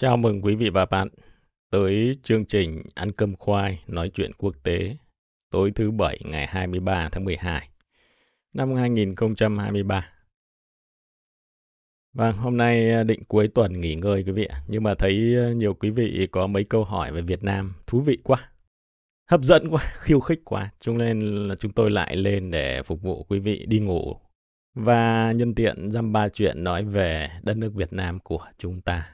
Chào mừng quý vị và bạn tới chương trình Ăn cơm khoai nói chuyện quốc tế tối thứ Bảy ngày 23 tháng 12 năm 2023. Và vâng, hôm nay à, định cuối tuần nghỉ ngơi quý vị ạ, nhưng mà thấy à, nhiều quý vị có mấy câu hỏi về Việt Nam thú vị quá, hấp dẫn quá, khiêu khích quá, chúng nên là chúng tôi lại lên để phục vụ quý vị đi ngủ và nhân tiện dăm ba chuyện nói về đất nước Việt Nam của chúng ta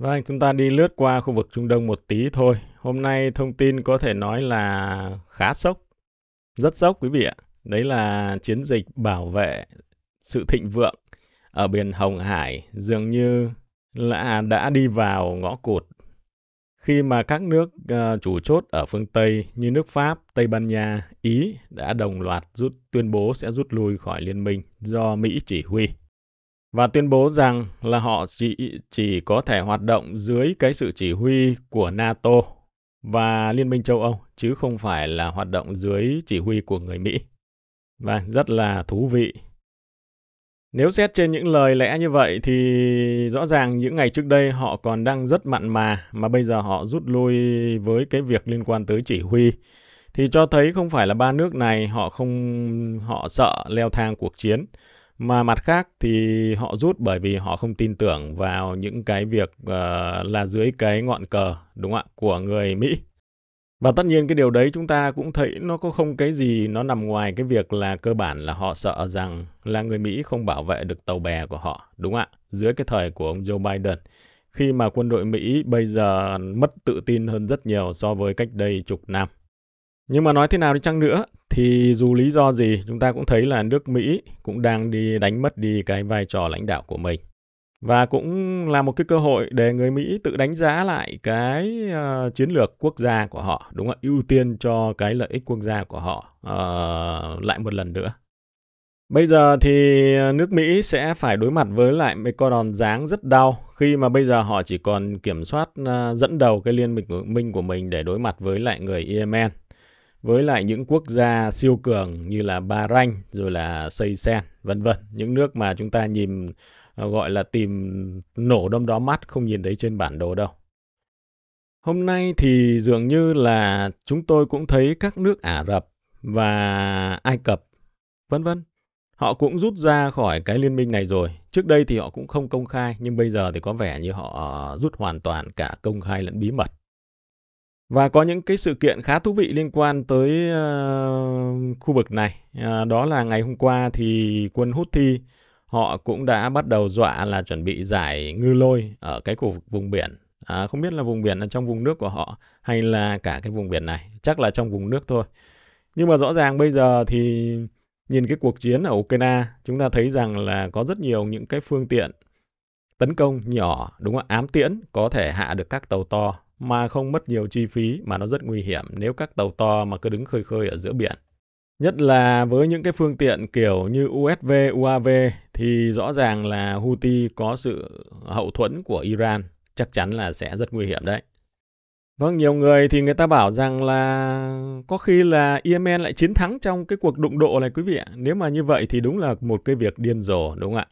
Vâng, chúng ta đi lướt qua khu vực Trung Đông một tí thôi. Hôm nay thông tin có thể nói là khá sốc, rất sốc quý vị ạ. Đấy là chiến dịch bảo vệ sự thịnh vượng ở biển Hồng Hải dường như là đã đi vào ngõ cụt. Khi mà các nước ờ, chủ chốt ở phương Tây như nước Pháp, Tây Ban Nha, Ý đã đồng loạt rút tuyên bố sẽ rút lui khỏi liên minh do Mỹ chỉ huy và tuyên bố rằng là họ chỉ, chỉ có thể hoạt động dưới cái sự chỉ huy của NATO và Liên minh châu Âu chứ không phải là hoạt động dưới chỉ huy của người Mỹ. Và rất là thú vị. Nếu xét trên những lời lẽ như vậy thì rõ ràng những ngày trước đây họ còn đang rất mặn mà mà bây giờ họ rút lui với cái việc liên quan tới chỉ huy thì cho thấy không phải là ba nước này họ không họ sợ leo thang cuộc chiến mà mặt khác thì họ rút bởi vì họ không tin tưởng vào những cái việc uh, là dưới cái ngọn cờ đúng không ạ của người Mỹ và tất nhiên cái điều đấy chúng ta cũng thấy nó có không cái gì nó nằm ngoài cái việc là cơ bản là họ sợ rằng là người Mỹ không bảo vệ được tàu bè của họ, đúng không ạ? Dưới cái thời của ông Joe Biden, khi mà quân đội Mỹ bây giờ mất tự tin hơn rất nhiều so với cách đây chục năm. Nhưng mà nói thế nào đi chăng nữa thì dù lý do gì chúng ta cũng thấy là nước Mỹ cũng đang đi đánh mất đi cái vai trò lãnh đạo của mình và cũng là một cái cơ hội để người Mỹ tự đánh giá lại cái uh, chiến lược quốc gia của họ đúng không ạ ưu tiên cho cái lợi ích quốc gia của họ uh, lại một lần nữa Bây giờ thì ờ, nước Mỹ sẽ phải đối mặt với lại một con đòn dáng rất đau khi mà bây giờ họ chỉ còn kiểm soát dẫn đầu cái liên minh của mình để đối mặt với lại người Yemen với lại những quốc gia siêu cường như là Bahrain rồi là Seychelles vân vân những nước mà chúng ta nhìn ờ, gọi là tìm nổ đom đó mắt không nhìn thấy trên bản đồ đâu. Hôm nay thì dường như là chúng tôi cũng thấy các nước Ả Rập và Ai Cập vân vân họ cũng rút ra khỏi cái liên minh này rồi. Trước đây thì họ cũng không công khai nhưng bây giờ thì có vẻ như họ ờ, rút hoàn toàn cả công khai lẫn bí mật và có những cái sự kiện khá thú vị liên quan tới uh, khu vực này uh, đó là ngày hôm qua thì quân Houthi họ cũng đã bắt đầu dọa là chuẩn bị giải ngư lôi ở cái khu vực vùng biển à, không biết là vùng biển ở trong vùng nước của họ hay là cả cái vùng biển này chắc là trong vùng nước thôi nhưng mà rõ ràng bây giờ thì nhìn cái cuộc chiến ở Ukraine chúng ta thấy rằng là có rất nhiều những cái phương tiện tấn công nhỏ đúng không ám tiễn có thể hạ được các tàu to mà không mất nhiều chi phí mà nó rất nguy hiểm nếu các tàu to mà cứ đứng khơi khơi ở giữa biển. Nhất là với những cái phương tiện kiểu như USV, UAV thì rõ ràng là Houthi có sự hậu thuẫn của Iran, chắc chắn là sẽ rất nguy hiểm đấy. Vâng, nhiều người thì người ta bảo rằng là có khi là Yemen lại chiến thắng trong cái cuộc đụng độ này quý vị ạ. Nếu mà như vậy thì đúng là một cái việc điên rồ đúng không ạ?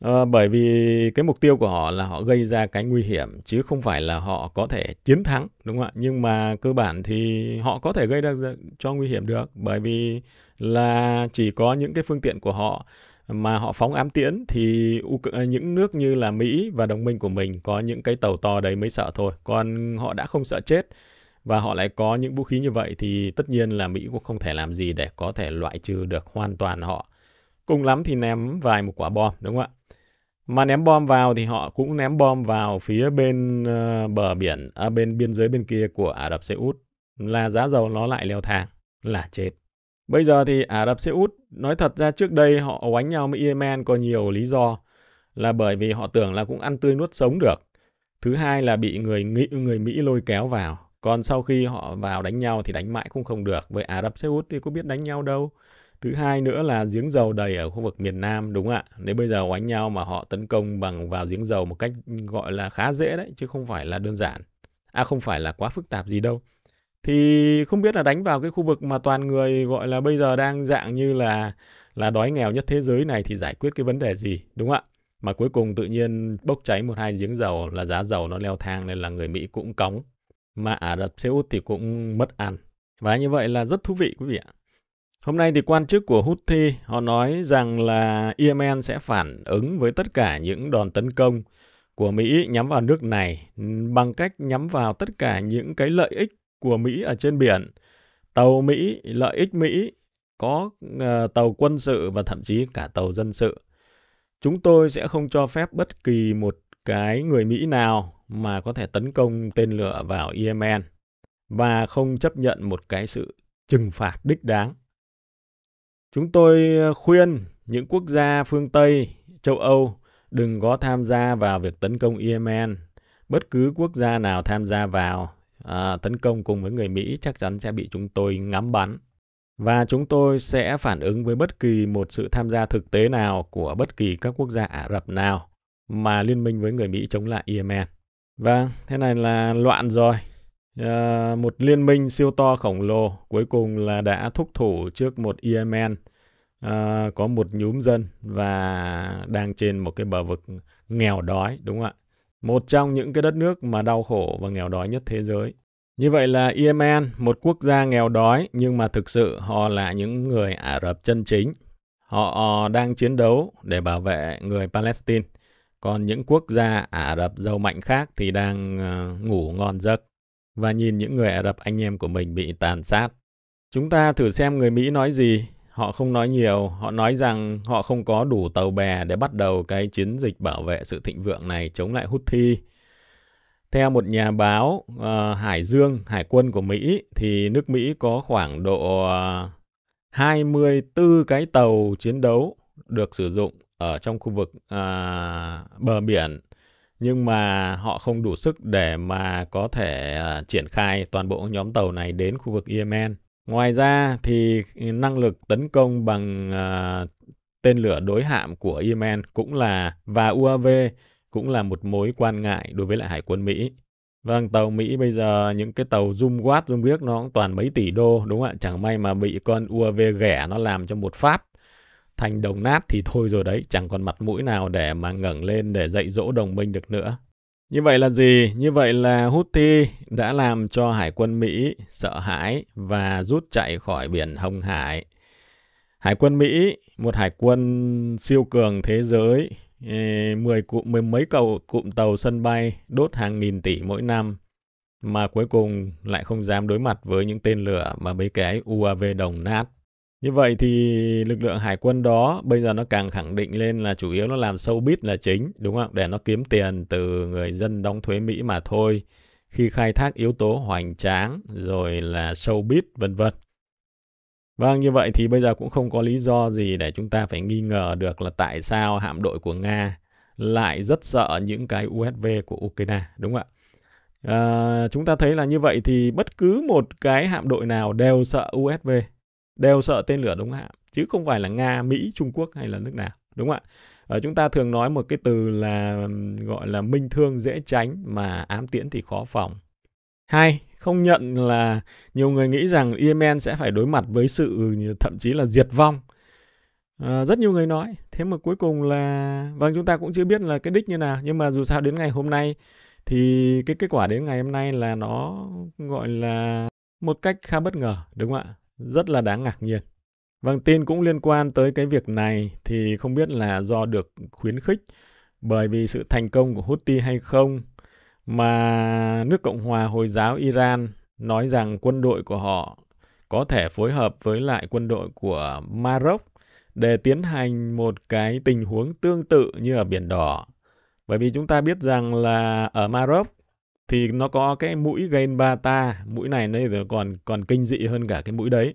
À, bởi vì cái mục tiêu của họ là họ gây ra cái nguy hiểm chứ không phải là họ có thể chiến thắng đúng không ạ nhưng mà cơ bản thì họ có thể gây ra cho nguy hiểm được bởi vì là chỉ có những cái phương tiện của họ mà họ phóng ám tiễn thì ờ, những nước như là Mỹ và đồng minh của mình có những cái tàu to đấy mới sợ thôi còn họ đã không sợ chết và họ lại có những vũ khí như vậy thì tất nhiên là Mỹ cũng không thể làm gì để có thể loại trừ được hoàn toàn họ cùng lắm thì ném vài một quả bom đúng không ạ mà ném bom vào thì họ cũng ném bom vào phía bên ờ, bờ biển à, bên biên giới bên kia của Ả Rập Xê Út là giá dầu nó lại leo thang là chết bây giờ thì Ả Rập Xê Út nói thật ra trước đây họ oánh nhau với Yemen có nhiều lý do là bởi vì họ tưởng là cũng ăn tươi nuốt sống được thứ hai là bị người Mỹ, người Mỹ lôi kéo vào còn sau khi họ vào đánh nhau thì đánh mãi cũng không được với Ả Rập Xê Út thì có biết đánh nhau đâu thứ hai nữa là giếng dầu đầy ở khu vực miền Nam đúng ạ nếu bây giờ oánh nhau mà họ tấn công bằng vào giếng dầu một cách gọi là khá dễ đấy chứ không phải là đơn giản à không phải là quá phức tạp gì đâu thì không biết là đánh vào cái khu vực mà toàn người gọi là bây giờ đang dạng như là là đói nghèo nhất thế giới này thì giải quyết cái vấn đề gì đúng ạ mà cuối cùng tự nhiên bốc cháy một hai giếng dầu là giá dầu nó leo thang nên là người Mỹ cũng cống mà Ả Rập Xê Út thì cũng mất ăn và như vậy là rất thú vị quý vị ạ Hôm nay thì quan chức của Houthi họ nói rằng là Yemen sẽ phản ứng với tất cả những đòn tấn công của Mỹ nhắm vào nước này bằng cách nhắm vào tất cả những cái lợi ích của Mỹ ở trên biển. Tàu Mỹ, lợi ích Mỹ, có ờ, tàu quân sự và thậm chí cả tàu dân sự. Chúng tôi sẽ không cho phép bất kỳ một cái người Mỹ nào mà có thể tấn công tên lửa vào Yemen và không chấp nhận một cái sự trừng phạt đích đáng Chúng tôi ờ, khuyên những quốc gia phương Tây, châu Âu đừng có tham gia vào việc tấn công Yemen. Bất cứ quốc gia nào tham gia vào à, tấn công cùng với người Mỹ chắc chắn sẽ bị chúng tôi ngắm bắn. Và chúng tôi sẽ phản ứng với bất kỳ một sự tham gia thực tế nào của bất kỳ các quốc gia Ả Rập nào mà liên minh với người Mỹ chống lại Yemen. Vâng, thế này là loạn rồi. Ờ, một liên minh siêu to khổng lồ cuối cùng là đã thúc thủ trước một Yemen à, có một nhúm dân và đang trên một cái bờ vực nghèo đói đúng không ạ? Một trong những cái đất nước mà đau khổ và nghèo đói nhất thế giới. Như vậy là Yemen, một quốc gia nghèo đói nhưng mà thực sự họ là những người Ả Rập chân chính. Họ đang chiến đấu để bảo vệ người Palestine. Còn những quốc gia Ả Rập giàu mạnh khác thì đang ờ, ngủ ngon giấc và nhìn những người Ả Rập anh em của mình bị tàn sát. Chúng ta thử xem người Mỹ nói gì. Họ không nói nhiều, họ nói rằng họ không có đủ tàu bè để bắt đầu cái chiến dịch bảo vệ sự thịnh vượng này chống lại Houthi. Theo một nhà báo uh, Hải Dương, Hải quân của Mỹ, thì nước Mỹ có khoảng độ uh, ờ, 24 cái tàu chiến đấu được sử dụng ở trong khu vực uh, bờ biển nhưng mà họ không đủ sức để mà có thể à, triển khai toàn bộ nhóm tàu này đến khu vực Yemen. Ngoài ra thì năng lực tấn công bằng à, tên lửa đối hạm của Yemen cũng là và UAV cũng là một mối quan ngại đối với lại hải quân Mỹ. Vâng, tàu Mỹ bây giờ những cái tàu zoom quát zoom biếc nó cũng toàn mấy tỷ đô đúng không ạ? Chẳng may mà bị con UAV ghẻ nó làm cho một phát thành đồng nát thì thôi rồi đấy, chẳng còn mặt mũi nào để mà ngẩng lên để dạy dỗ đồng minh được nữa. Như vậy là gì? Như vậy là Houthi đã làm cho hải quân Mỹ sợ hãi và rút chạy khỏi biển Hồng Hải. Hải quân Mỹ, một hải quân siêu cường thế giới, mười cụm mười mấy cầu cụm tàu sân bay đốt hàng nghìn tỷ mỗi năm mà cuối cùng lại không dám đối mặt với những tên lửa mà mấy cái UAV đồng nát như vậy thì lực lượng hải quân đó bây giờ nó càng khẳng định lên là chủ yếu nó làm sâu bít là chính, đúng không? Để nó kiếm tiền từ người dân đóng thuế Mỹ mà thôi. Khi khai thác yếu tố hoành tráng rồi là sâu bít vân vân. Vâng, như vậy thì bây giờ cũng không có lý do gì để chúng ta phải nghi ngờ được là tại sao hạm đội của Nga lại rất sợ những cái USV của Ukraine, đúng không ạ? À, chúng ta thấy là như vậy thì bất cứ một cái hạm đội nào đều sợ USV đều sợ tên lửa đống hạ chứ không phải là Nga, Mỹ, Trung Quốc hay là nước nào đúng không ạ? À, chúng ta thường nói một cái từ là gọi là minh thương dễ tránh mà ám tiễn thì khó phòng. Hai, không nhận là nhiều người nghĩ rằng Yemen sẽ phải đối mặt với sự thậm chí là diệt vong. À, rất nhiều người nói, thế mà cuối cùng là vâng chúng ta cũng chưa biết là cái đích như nào, nhưng mà dù sao đến ngày hôm nay thì cái kết quả đến ngày hôm nay là nó gọi là một cách khá bất ngờ đúng không ạ rất là đáng ngạc nhiên. Vâng, tin cũng liên quan tới cái việc này thì không biết là do được khuyến khích bởi vì sự thành công của Houthi hay không mà nước Cộng hòa Hồi giáo Iran nói rằng quân đội của họ có thể phối hợp với lại quân đội của Maroc để tiến hành một cái tình huống tương tự như ở Biển Đỏ. Bởi vì chúng ta biết rằng là ở Maroc thì nó có cái mũi gain beta mũi này nó còn còn kinh dị hơn cả cái mũi đấy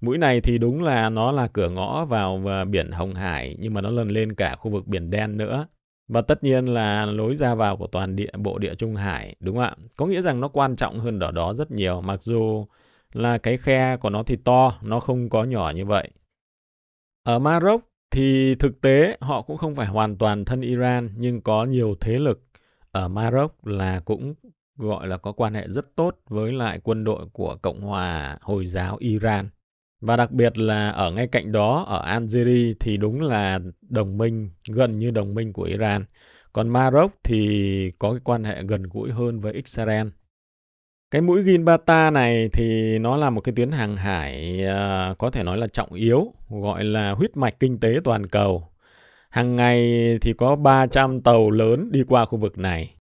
mũi này thì đúng là nó là cửa ngõ vào à, biển hồng hải nhưng mà nó lần lên cả khu vực biển đen nữa và tất nhiên là lối ra vào của toàn địa bộ địa trung hải đúng không ạ có nghĩa rằng nó quan trọng hơn đỏ đó rất nhiều mặc dù là cái khe của nó thì to nó không có nhỏ như vậy ở maroc thì thực tế họ cũng không phải hoàn toàn thân iran nhưng có nhiều thế lực ở Maroc là cũng gọi là có quan hệ rất tốt với lại quân đội của Cộng hòa Hồi giáo Iran. Và đặc biệt là ở ngay cạnh đó, ở Algeria thì đúng là đồng minh, gần như đồng minh của Iran. Còn Maroc thì có cái quan hệ gần gũi hơn với Israel. Cái mũi Ginbata này thì nó là một cái tuyến hàng hải uh, có thể nói là trọng yếu, gọi là huyết mạch kinh tế toàn cầu Hàng ngày thì có 300 tàu lớn đi qua khu vực này.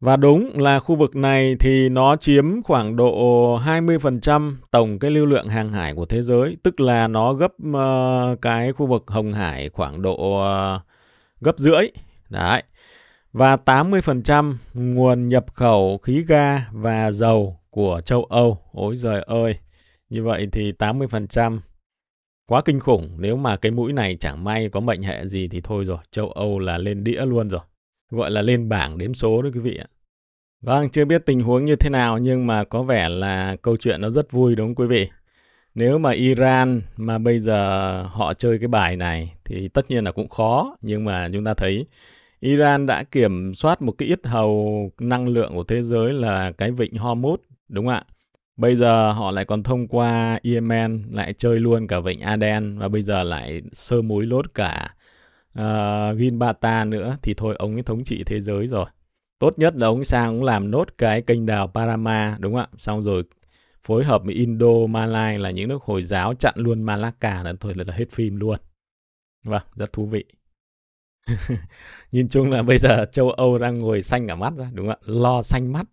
Và đúng là khu vực này thì nó chiếm khoảng độ 20% tổng cái lưu lượng hàng hải của thế giới, tức là nó gấp ờ, cái khu vực Hồng Hải khoảng độ ờ, gấp rưỡi. Đấy. Và 80% nguồn nhập khẩu khí ga và dầu của châu Âu. Ôi giời ơi. Như vậy thì 80% quá kinh khủng nếu mà cái mũi này chẳng may có mệnh hệ gì thì thôi rồi châu Âu là lên đĩa luôn rồi gọi là lên bảng đếm số đó quý vị ạ vâng chưa biết tình huống như thế nào nhưng mà có vẻ là câu chuyện nó rất vui đúng không quý vị nếu mà Iran mà bây giờ họ chơi cái bài này thì tất nhiên là cũng khó nhưng mà chúng ta thấy Iran đã kiểm soát một cái ít hầu năng lượng của thế giới là cái vịnh Hormuz đúng không ạ Bây giờ họ lại còn thông qua Yemen lại chơi luôn cả vịnh Aden và bây giờ lại sơ mối lốt cả uh, ờ, Ginbata nữa thì thôi ông ấy thống trị thế giới rồi. Tốt nhất là ông sang cũng làm nốt cái kênh đào Panama đúng không ạ? Xong rồi phối hợp với Indo, Malai là những nước Hồi giáo chặn luôn Malacca là thôi là hết phim luôn. Vâng, rất thú vị. Nhìn chung là bây giờ châu Âu đang ngồi xanh cả mắt ra, đúng không ạ? Lo xanh mắt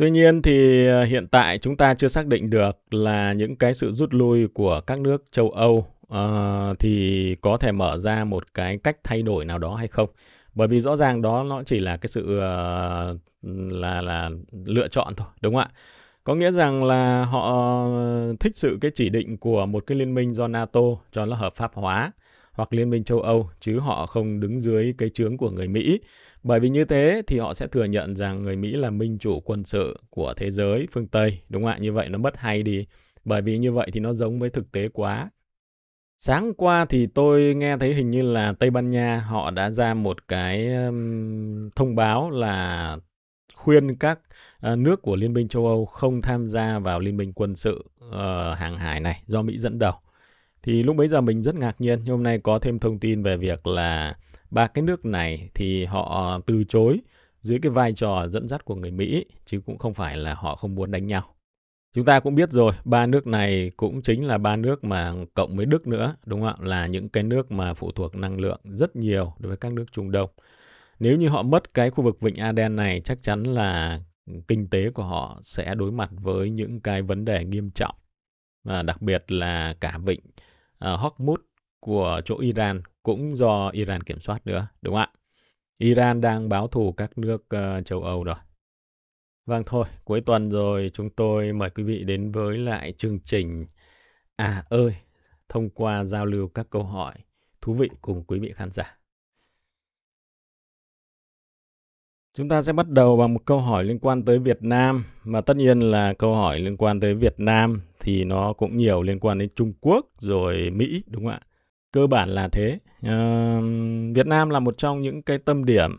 Tuy nhiên thì à, hiện tại chúng ta chưa xác định được là những cái sự rút lui của các nước châu Âu uh, thì có thể mở ra một cái cách thay đổi nào đó hay không. Bởi vì rõ ràng đó nó chỉ là cái sự uh, là là lựa chọn thôi, đúng không ạ? Có nghĩa rằng là họ thích sự cái chỉ định của một cái liên minh do NATO cho nó hợp pháp hóa hoặc Liên minh châu Âu chứ họ không đứng dưới cái trướng của người Mỹ. Bởi vì như thế thì họ sẽ thừa nhận rằng người Mỹ là minh chủ quân sự của thế giới phương Tây, đúng không ạ? Như vậy nó mất hay đi. Bởi vì như vậy thì nó giống với thực tế quá. Sáng qua thì tôi nghe thấy hình như là Tây Ban Nha họ đã ra một cái thông báo là khuyên các ờ, nước của Liên minh châu Âu không tham gia vào Liên minh quân sự uh, hàng hải này do Mỹ dẫn đầu. Thì lúc bấy giờ mình rất ngạc nhiên, hôm nay có thêm thông tin về việc là ba cái nước này thì họ từ chối dưới cái vai trò dẫn dắt của người Mỹ chứ cũng không phải là họ không muốn đánh nhau. Chúng ta cũng biết rồi, ba nước này cũng chính là ba nước mà cộng với Đức nữa, đúng không ạ? Là những cái nước mà phụ thuộc năng lượng rất nhiều đối với các nước Trung Đông. Nếu như họ mất cái khu vực Vịnh Aden này, chắc chắn là kinh tế của họ sẽ đối mặt với những cái vấn đề nghiêm trọng. Và đặc biệt là cả vịnh uh, ờ, Hormuz của chỗ Iran cũng do Iran kiểm soát nữa, đúng không ạ? Iran đang báo thù các nước ờ, châu Âu rồi. Vâng thôi, cuối tuần rồi chúng tôi mời quý vị đến với lại chương trình À ơi, thông qua giao lưu các câu hỏi thú vị cùng quý vị khán giả. Chúng ta sẽ bắt đầu bằng một câu hỏi liên quan tới Việt Nam mà tất nhiên là câu hỏi liên quan tới Việt Nam thì nó cũng nhiều liên quan đến Trung Quốc rồi Mỹ đúng không ạ? Cơ bản là thế. À, Việt Nam là một trong những cái tâm điểm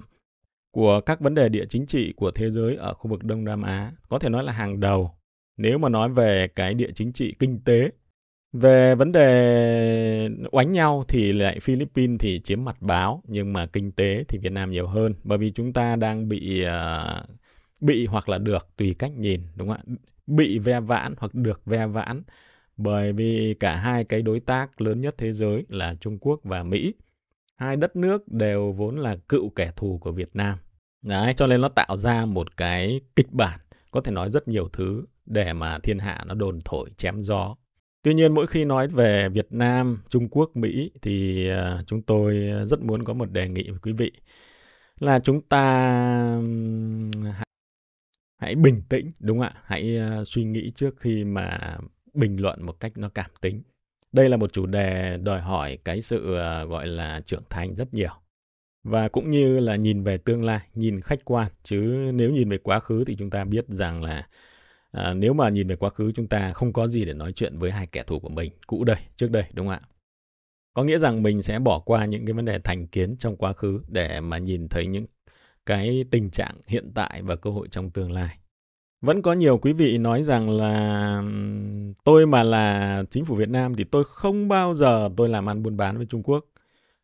của các vấn đề địa chính trị của thế giới ở khu vực Đông Nam Á, có thể nói là hàng đầu nếu mà nói về cái địa chính trị kinh tế về vấn đề oánh nhau thì lại Philippines thì chiếm mặt báo nhưng mà kinh tế thì Việt Nam nhiều hơn bởi vì chúng ta đang bị à, bị hoặc là được tùy cách nhìn đúng không ạ? Bị ve vãn hoặc được ve vãn bởi vì cả hai cái đối tác lớn nhất thế giới là Trung Quốc và Mỹ. Hai đất nước đều vốn là cựu kẻ thù của Việt Nam. Đấy, cho nên nó tạo ra một cái kịch bản có thể nói rất nhiều thứ để mà thiên hạ nó đồn thổi chém gió Tuy nhiên mỗi khi nói về Việt Nam, Trung Quốc, Mỹ thì à, chúng tôi rất muốn có một đề nghị với quý vị là chúng ta hãy, bình tĩnh đúng không ạ? Hãy à, suy nghĩ trước khi mà bình luận một cách nó cảm tính. Đây là một chủ đề đòi hỏi cái sự à, gọi là trưởng thành rất nhiều. Và cũng như là nhìn về tương lai, nhìn khách quan chứ nếu nhìn về quá khứ thì chúng ta biết rằng là à, nếu mà nhìn về quá khứ chúng ta không có gì để nói chuyện với hai kẻ thù của mình cũ đây trước đây đúng không ạ có nghĩa rằng mình sẽ bỏ qua những cái vấn đề thành kiến trong quá khứ để mà nhìn thấy những cái tình trạng hiện tại và cơ hội trong tương lai vẫn có nhiều quý vị nói rằng là tôi mà là chính phủ Việt Nam thì tôi không bao giờ tôi làm ăn buôn bán với Trung Quốc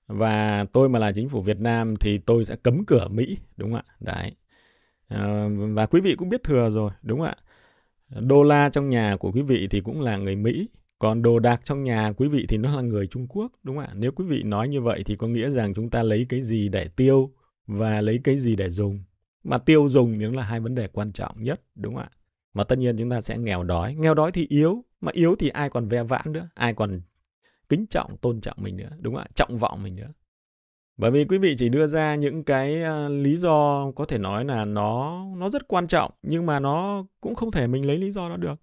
và tôi mà là chính phủ Việt Nam thì tôi sẽ cấm cửa Mỹ đúng không ạ đấy à, và quý vị cũng biết thừa rồi đúng không ạ đô la trong nhà của quý vị thì cũng là người Mỹ còn đồ đạc trong nhà quý vị thì nó là người Trung Quốc đúng không ạ nếu quý vị nói như vậy thì có nghĩa rằng chúng ta lấy cái gì để tiêu và lấy cái gì để dùng mà tiêu dùng thì nó là hai vấn đề quan trọng nhất đúng không ạ mà tất nhiên chúng ta sẽ nghèo đói nghèo đói thì yếu mà yếu thì ai còn ve vãn nữa ai còn kính trọng tôn trọng mình nữa đúng không ạ trọng vọng mình nữa bởi vì quý vị chỉ đưa ra những cái ờ, lý do có thể nói là nó nó rất quan trọng nhưng mà nó cũng không thể mình lấy lý do đó được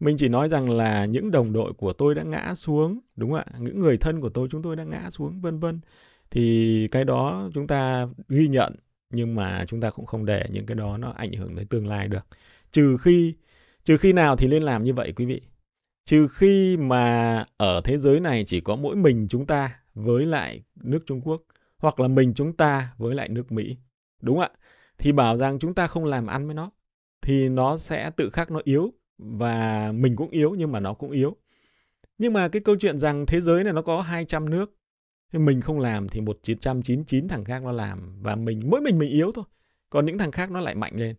mình chỉ nói rằng là những đồng đội của tôi đã ngã xuống đúng không ạ những người thân của tôi chúng tôi đã ngã xuống vân vân thì cái đó chúng ta ghi nhận nhưng mà chúng ta cũng không để những cái đó nó ảnh hưởng đến tương lai được trừ khi trừ khi nào thì nên làm như vậy quý vị trừ khi mà ở thế giới này chỉ có mỗi mình chúng ta với lại nước Trung Quốc hoặc là mình chúng ta với lại nước Mỹ. Đúng ạ. Thì bảo rằng chúng ta không làm ăn với nó thì nó sẽ tự khắc nó yếu và mình cũng yếu nhưng mà nó cũng yếu. Nhưng mà cái câu chuyện rằng thế giới này nó có 200 nước thì mình không làm thì 1999 thằng khác nó làm và mình mỗi mình mình yếu thôi. Còn những thằng khác nó lại mạnh lên.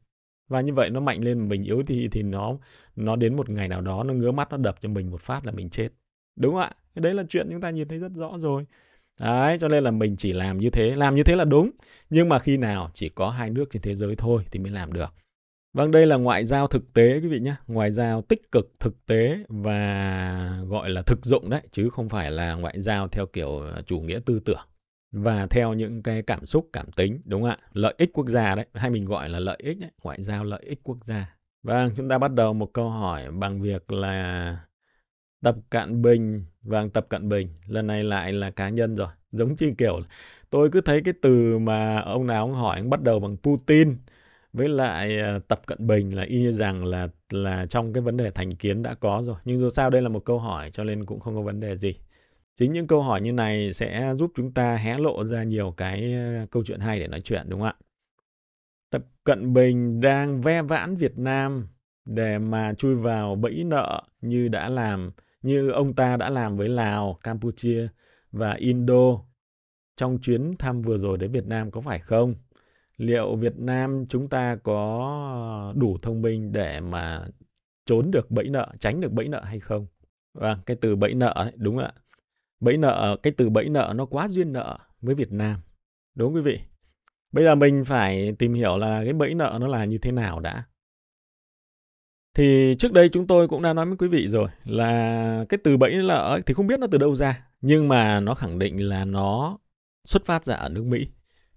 Và như vậy nó mạnh lên mình yếu thì thì nó nó đến một ngày nào đó nó ngứa mắt nó đập cho mình một phát là mình chết. Đúng không ạ? Đấy là chuyện chúng ta nhìn thấy rất rõ rồi. Đấy, cho nên là mình chỉ làm như thế, làm như thế là đúng. Nhưng mà khi nào chỉ có hai nước trên thế giới thôi thì mới làm được. Vâng, đây là ngoại giao thực tế quý vị nhé. Ngoại giao tích cực, thực tế và gọi là thực dụng đấy, chứ không phải là ngoại giao theo kiểu à, chủ nghĩa tư tưởng và theo những cái cảm xúc, cảm tính, đúng không ạ? Lợi ích quốc gia đấy, hay mình gọi là lợi ích, đấy, ngoại giao lợi ích quốc gia. Vâng, chúng ta bắt đầu một câu hỏi bằng việc là Tập Cận Bình, vâng Tập Cận Bình, lần này lại là cá nhân rồi, giống như kiểu tôi cứ thấy cái từ mà ông nào ông hỏi ông bắt đầu bằng Putin với lại ờ, Tập Cận Bình là y như rằng là là trong cái vấn đề thành kiến đã có rồi, nhưng dù sao đây là một câu hỏi cho nên cũng không có vấn đề gì. Chính những câu hỏi như này sẽ giúp chúng ta hé lộ ra nhiều cái ờ, câu chuyện hay để nói chuyện đúng không ạ? Tập Cận Bình đang ve vãn Việt Nam để mà chui vào bẫy nợ như đã làm như ông ta đã làm với Lào, Campuchia và Indo trong chuyến thăm vừa rồi đến Việt Nam có phải không? Liệu Việt Nam chúng ta có đủ thông minh để mà trốn được bẫy nợ, tránh được bẫy nợ hay không? Vâng, cái từ bẫy nợ ấy, đúng ạ. Bẫy nợ, cái từ bẫy nợ nó quá duyên nợ với Việt Nam. Đúng quý vị? Bây giờ mình phải tìm hiểu là cái bẫy nợ nó là như thế nào đã thì trước đây chúng tôi cũng đã nói với quý vị rồi là cái từ bẫy là ở thì không biết nó từ đâu ra nhưng mà nó khẳng định là nó xuất phát ra ở nước Mỹ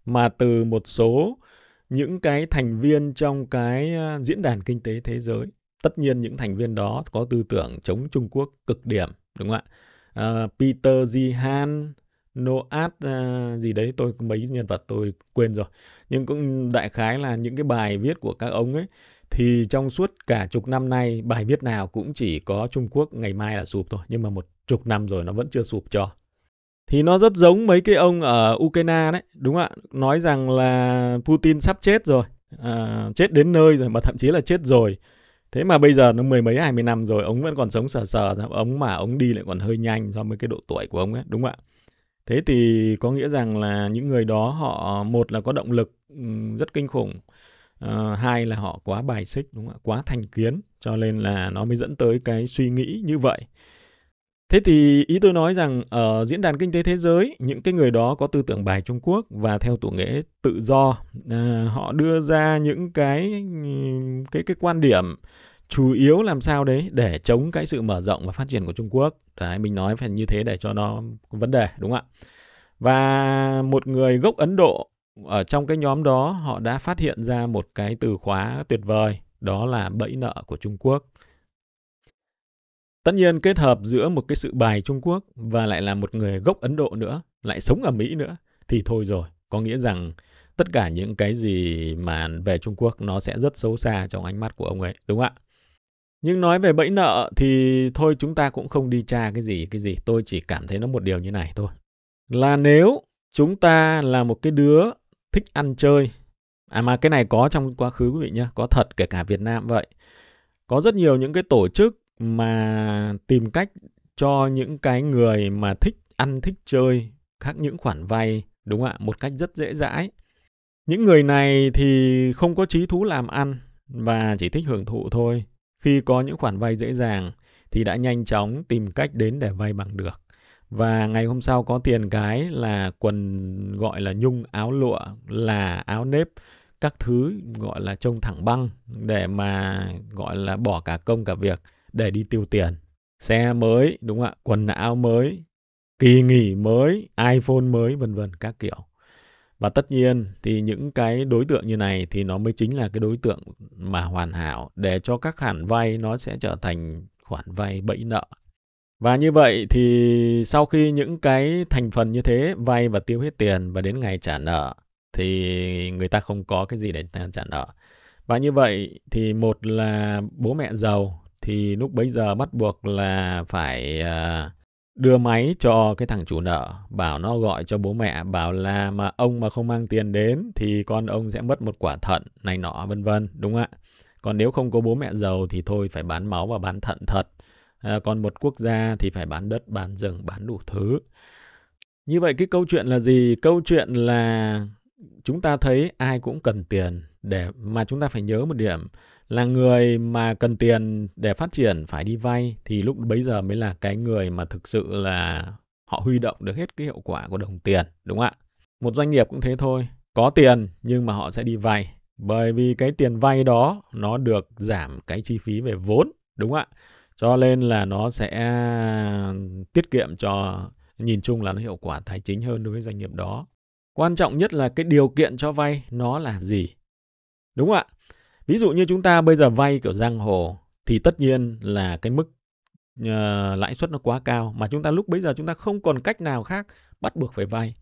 mà từ một số những cái thành viên trong cái ờ, diễn đàn kinh tế thế giới tất nhiên những thành viên đó có tư tưởng chống Trung Quốc cực điểm đúng không ạ uh, Peter Zihan Noat uh, ờ, gì đấy tôi mấy nhân vật tôi quên rồi nhưng cũng đại khái là những cái bài viết của các ông ấy thì trong suốt cả chục năm nay bài viết nào cũng chỉ có Trung Quốc ngày mai là sụp thôi nhưng mà một chục năm rồi nó vẫn chưa sụp cho thì nó rất giống mấy cái ông ở Ukraine đấy đúng ạ nói rằng là Putin sắp chết rồi à, chết đến nơi rồi mà thậm chí là chết rồi thế mà bây giờ nó mười mấy hai mươi năm rồi ông vẫn còn sống sờ sờ ông mà ông đi lại còn hơi nhanh so với cái độ tuổi của ông ấy đúng không ạ thế thì có nghĩa rằng là những người đó họ một là có động lực rất kinh khủng Ờ, hai là họ quá bài xích đúng không ạ quá thành kiến cho nên là nó mới dẫn tới cái suy nghĩ như vậy thế thì ý tôi nói rằng ở diễn đàn kinh tế thế giới những cái người đó có tư tưởng bài trung quốc và theo chủ nghĩa tự do à, họ đưa ra những cái cái cái quan điểm chủ yếu làm sao đấy để chống cái sự mở rộng và phát triển của trung quốc đấy mình nói phải như thế để cho nó vấn đề đúng không ạ và một người gốc ấn độ ở trong cái nhóm đó họ đã phát hiện ra một cái từ khóa tuyệt vời đó là bẫy nợ của Trung Quốc. Tất nhiên kết hợp giữa một cái sự bài Trung Quốc và lại là một người gốc Ấn Độ nữa, lại sống ở Mỹ nữa thì thôi rồi, có nghĩa rằng tất cả những cái gì mà về Trung Quốc nó sẽ rất xấu xa trong ánh mắt của ông ấy, đúng không ạ? Nhưng nói về bẫy nợ thì thôi chúng ta cũng không đi tra cái gì cái gì, tôi chỉ cảm thấy nó một điều như này thôi. Là nếu chúng ta là một cái đứa thích ăn chơi à mà cái này có trong quá khứ quý vị nhé có thật kể cả Việt Nam vậy có rất nhiều những cái tổ chức mà tìm cách cho những cái người mà thích ăn thích chơi khác những khoản vay đúng không ạ một cách rất dễ dãi những người này thì không có trí thú làm ăn và chỉ thích hưởng thụ thôi khi có những khoản vay dễ dàng thì đã nhanh chóng tìm cách đến để vay bằng được và ngày hôm sau có tiền cái là quần gọi là nhung áo lụa là áo nếp các thứ gọi là trông thẳng băng để mà gọi là bỏ cả công cả việc để đi tiêu tiền xe mới đúng không ạ quần áo mới kỳ nghỉ mới iphone mới vân vân các kiểu và tất nhiên thì những cái đối tượng như này thì nó mới chính là cái đối tượng mà hoàn hảo để cho các khoản vay nó sẽ trở thành khoản vay bẫy nợ và như vậy thì sau khi những cái thành phần như thế vay và tiêu hết tiền và đến ngày trả nợ thì người ta không có cái gì để trả nợ. Và như vậy thì một là bố mẹ giàu thì lúc bấy giờ bắt buộc là phải ờ, đưa máy cho cái thằng chủ nợ bảo nó gọi cho bố mẹ bảo là mà ông mà không mang tiền đến thì con ông sẽ mất một quả thận này nọ vân vân đúng không ạ còn nếu không có bố mẹ giàu thì thôi phải bán máu và bán thận thật à, còn một quốc gia thì phải bán đất bán rừng bán đủ thứ như vậy cái câu chuyện là gì câu chuyện là chúng ta thấy ai cũng cần tiền để mà chúng ta phải nhớ một điểm là người mà cần tiền để phát triển phải đi vay thì lúc bấy giờ mới là cái người mà thực sự là họ huy động được hết cái hiệu quả của đồng tiền đúng không ạ một doanh nghiệp cũng thế thôi có tiền nhưng mà họ sẽ đi vay bởi vì cái tiền vay đó nó được giảm cái chi phí về vốn đúng không ạ cho nên là nó sẽ tiết kiệm cho nhìn chung là nó hiệu quả tài chính hơn đối với doanh nghiệp đó quan trọng nhất là cái điều kiện cho vay nó là gì đúng không ạ ví dụ như chúng ta bây giờ vay kiểu giang hồ thì tất nhiên là cái mức uh, lãi suất nó quá cao mà chúng ta lúc bây giờ chúng ta không còn cách nào khác bắt buộc phải vay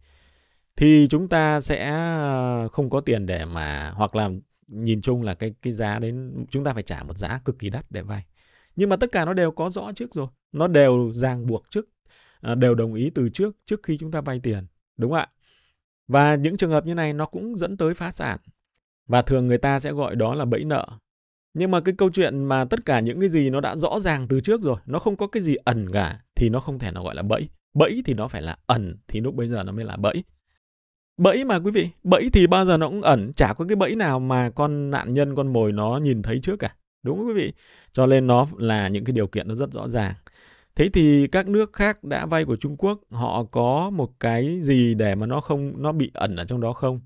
thì chúng ta sẽ ờ, không có tiền để mà hoặc là nhìn chung là cái cái giá đến chúng ta phải trả một giá cực kỳ đắt để vay nhưng mà tất cả nó đều có rõ trước rồi nó đều ràng buộc trước à, đều đồng ý từ trước trước khi chúng ta vay tiền đúng không ạ và những trường hợp như này nó cũng dẫn tới phá sản và thường người ta sẽ gọi đó là bẫy nợ nhưng mà cái câu chuyện mà tất cả những cái gì nó đã rõ ràng từ trước rồi nó không có cái gì ẩn cả thì nó không thể nào gọi là bẫy bẫy thì nó phải là ẩn thì lúc bây giờ nó mới là bẫy bẫy mà quý vị bẫy thì bao giờ nó cũng ẩn chả có cái bẫy nào mà con nạn nhân con mồi nó nhìn thấy trước cả Đúng không quý vị? Cho nên nó là những cái điều kiện nó rất rõ ràng. Thế thì các nước khác đã vay của Trung Quốc, họ có một cái gì để mà nó không nó bị ẩn ở trong đó không?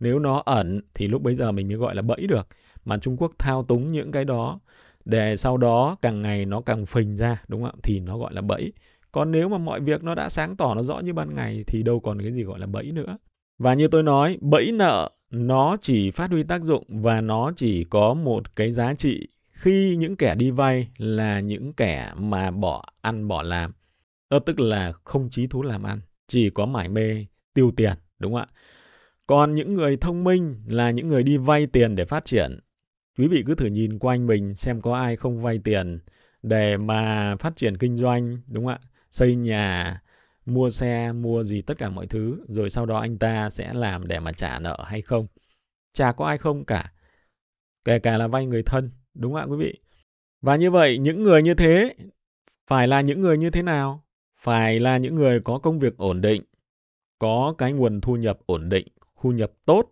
Nếu nó ẩn thì lúc bấy giờ mình mới gọi là bẫy được. Mà Trung Quốc thao túng những cái đó để sau đó càng ngày nó càng phình ra, đúng không Thì nó gọi là bẫy. Còn nếu mà mọi việc nó đã sáng tỏ nó rõ như ban ngày thì đâu còn cái gì gọi là bẫy nữa. Và như tôi nói, bẫy nợ nó chỉ phát huy tác dụng và nó chỉ có một cái giá trị khi những kẻ đi vay là những kẻ mà bỏ ăn bỏ làm đó tức là không chí thú làm ăn chỉ có mải mê tiêu tiền đúng không ạ còn những người thông minh là những người đi vay tiền để phát triển quý vị cứ thử nhìn quanh mình xem có ai không vay tiền để mà phát triển kinh doanh đúng không ạ xây nhà mua xe mua gì tất cả mọi thứ rồi sau đó anh ta sẽ làm để mà trả nợ hay không chả có ai không cả kể cả là vay người thân Đúng ạ quý vị. Và như vậy, những người như thế phải là những người như thế nào? Phải là những người có công việc ổn định, có cái nguồn thu nhập ổn định, thu nhập tốt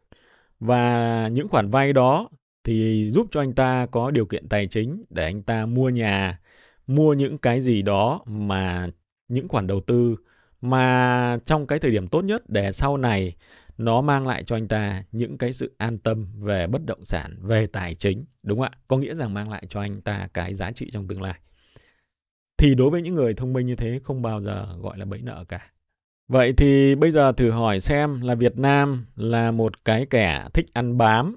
và những khoản vay đó thì giúp cho anh ta có điều kiện tài chính để anh ta mua nhà, mua những cái gì đó mà những khoản đầu tư mà trong cái thời điểm tốt nhất để sau này nó mang lại cho anh ta những cái sự an tâm về bất động sản, về tài chính, đúng không ạ? Có nghĩa rằng mang lại cho anh ta cái giá trị trong tương lai. Thì đối với những người thông minh như thế không bao giờ gọi là bẫy nợ cả. Vậy thì bây giờ thử hỏi xem là Việt Nam là một cái kẻ thích ăn bám,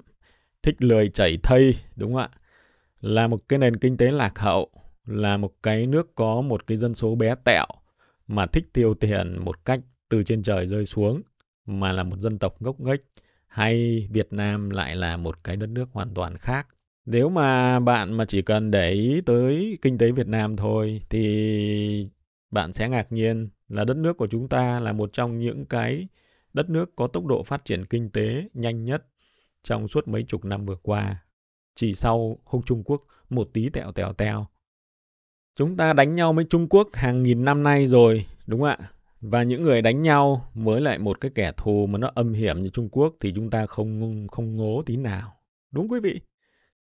thích lười chảy thây, đúng không ạ? Là một cái nền kinh tế lạc hậu, là một cái nước có một cái dân số bé tẹo mà thích tiêu tiền một cách từ trên trời rơi xuống mà là một dân tộc ngốc nghếch hay Việt Nam lại là một cái đất nước hoàn toàn khác. Nếu mà bạn mà chỉ cần để ý tới kinh tế Việt Nam thôi thì bạn sẽ ngạc nhiên là đất nước của chúng ta là một trong những cái đất nước có tốc độ phát triển kinh tế nhanh nhất trong suốt mấy chục năm vừa qua. Chỉ sau hung Trung Quốc một tí tẹo tẹo tẹo. Chúng ta đánh nhau với Trung Quốc hàng nghìn năm nay rồi, đúng không ạ? và những người đánh nhau mới lại một cái kẻ thù mà nó âm hiểm như Trung Quốc thì chúng ta không không ngố tí nào. Đúng quý vị.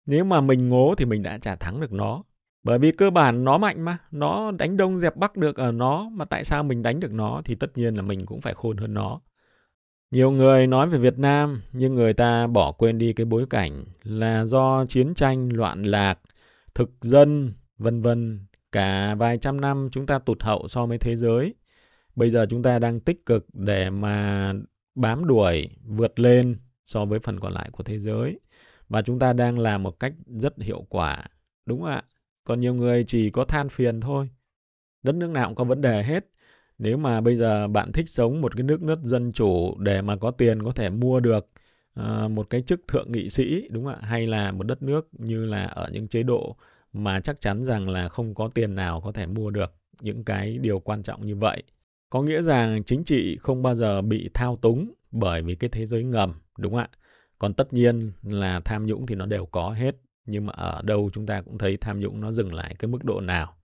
Nếu mà mình ngố thì mình đã chả thắng được nó. Bởi vì cơ bản nó mạnh mà, nó đánh đông dẹp bắc được ở nó, mà tại sao mình đánh được nó thì tất nhiên là mình cũng phải khôn hơn nó. Nhiều người nói về Việt Nam, nhưng người ta bỏ quên đi cái bối cảnh là do chiến tranh, loạn lạc, thực dân, vân vân. Cả vài trăm năm chúng ta tụt hậu so với thế giới. Bây giờ chúng ta đang tích cực để mà bám đuổi, vượt lên so với phần còn lại của thế giới. Và chúng ta đang làm một cách rất hiệu quả. Đúng không ạ? Còn nhiều người chỉ có than phiền thôi. Đất nước nào cũng có vấn đề hết. Nếu mà bây giờ bạn thích sống một cái nước nước dân chủ để mà có tiền có thể mua được ờ, một cái chức thượng nghị sĩ, đúng không ạ? Hay là một đất nước như là ở những chế độ mà chắc chắn rằng là không có tiền nào có thể mua được những cái điều quan trọng như vậy có nghĩa rằng chính trị không bao giờ bị thao túng bởi vì cái thế giới ngầm, đúng không ạ? Còn tất nhiên là tham nhũng thì nó đều có hết, nhưng mà ở đâu chúng ta cũng thấy tham nhũng nó dừng lại cái mức độ nào.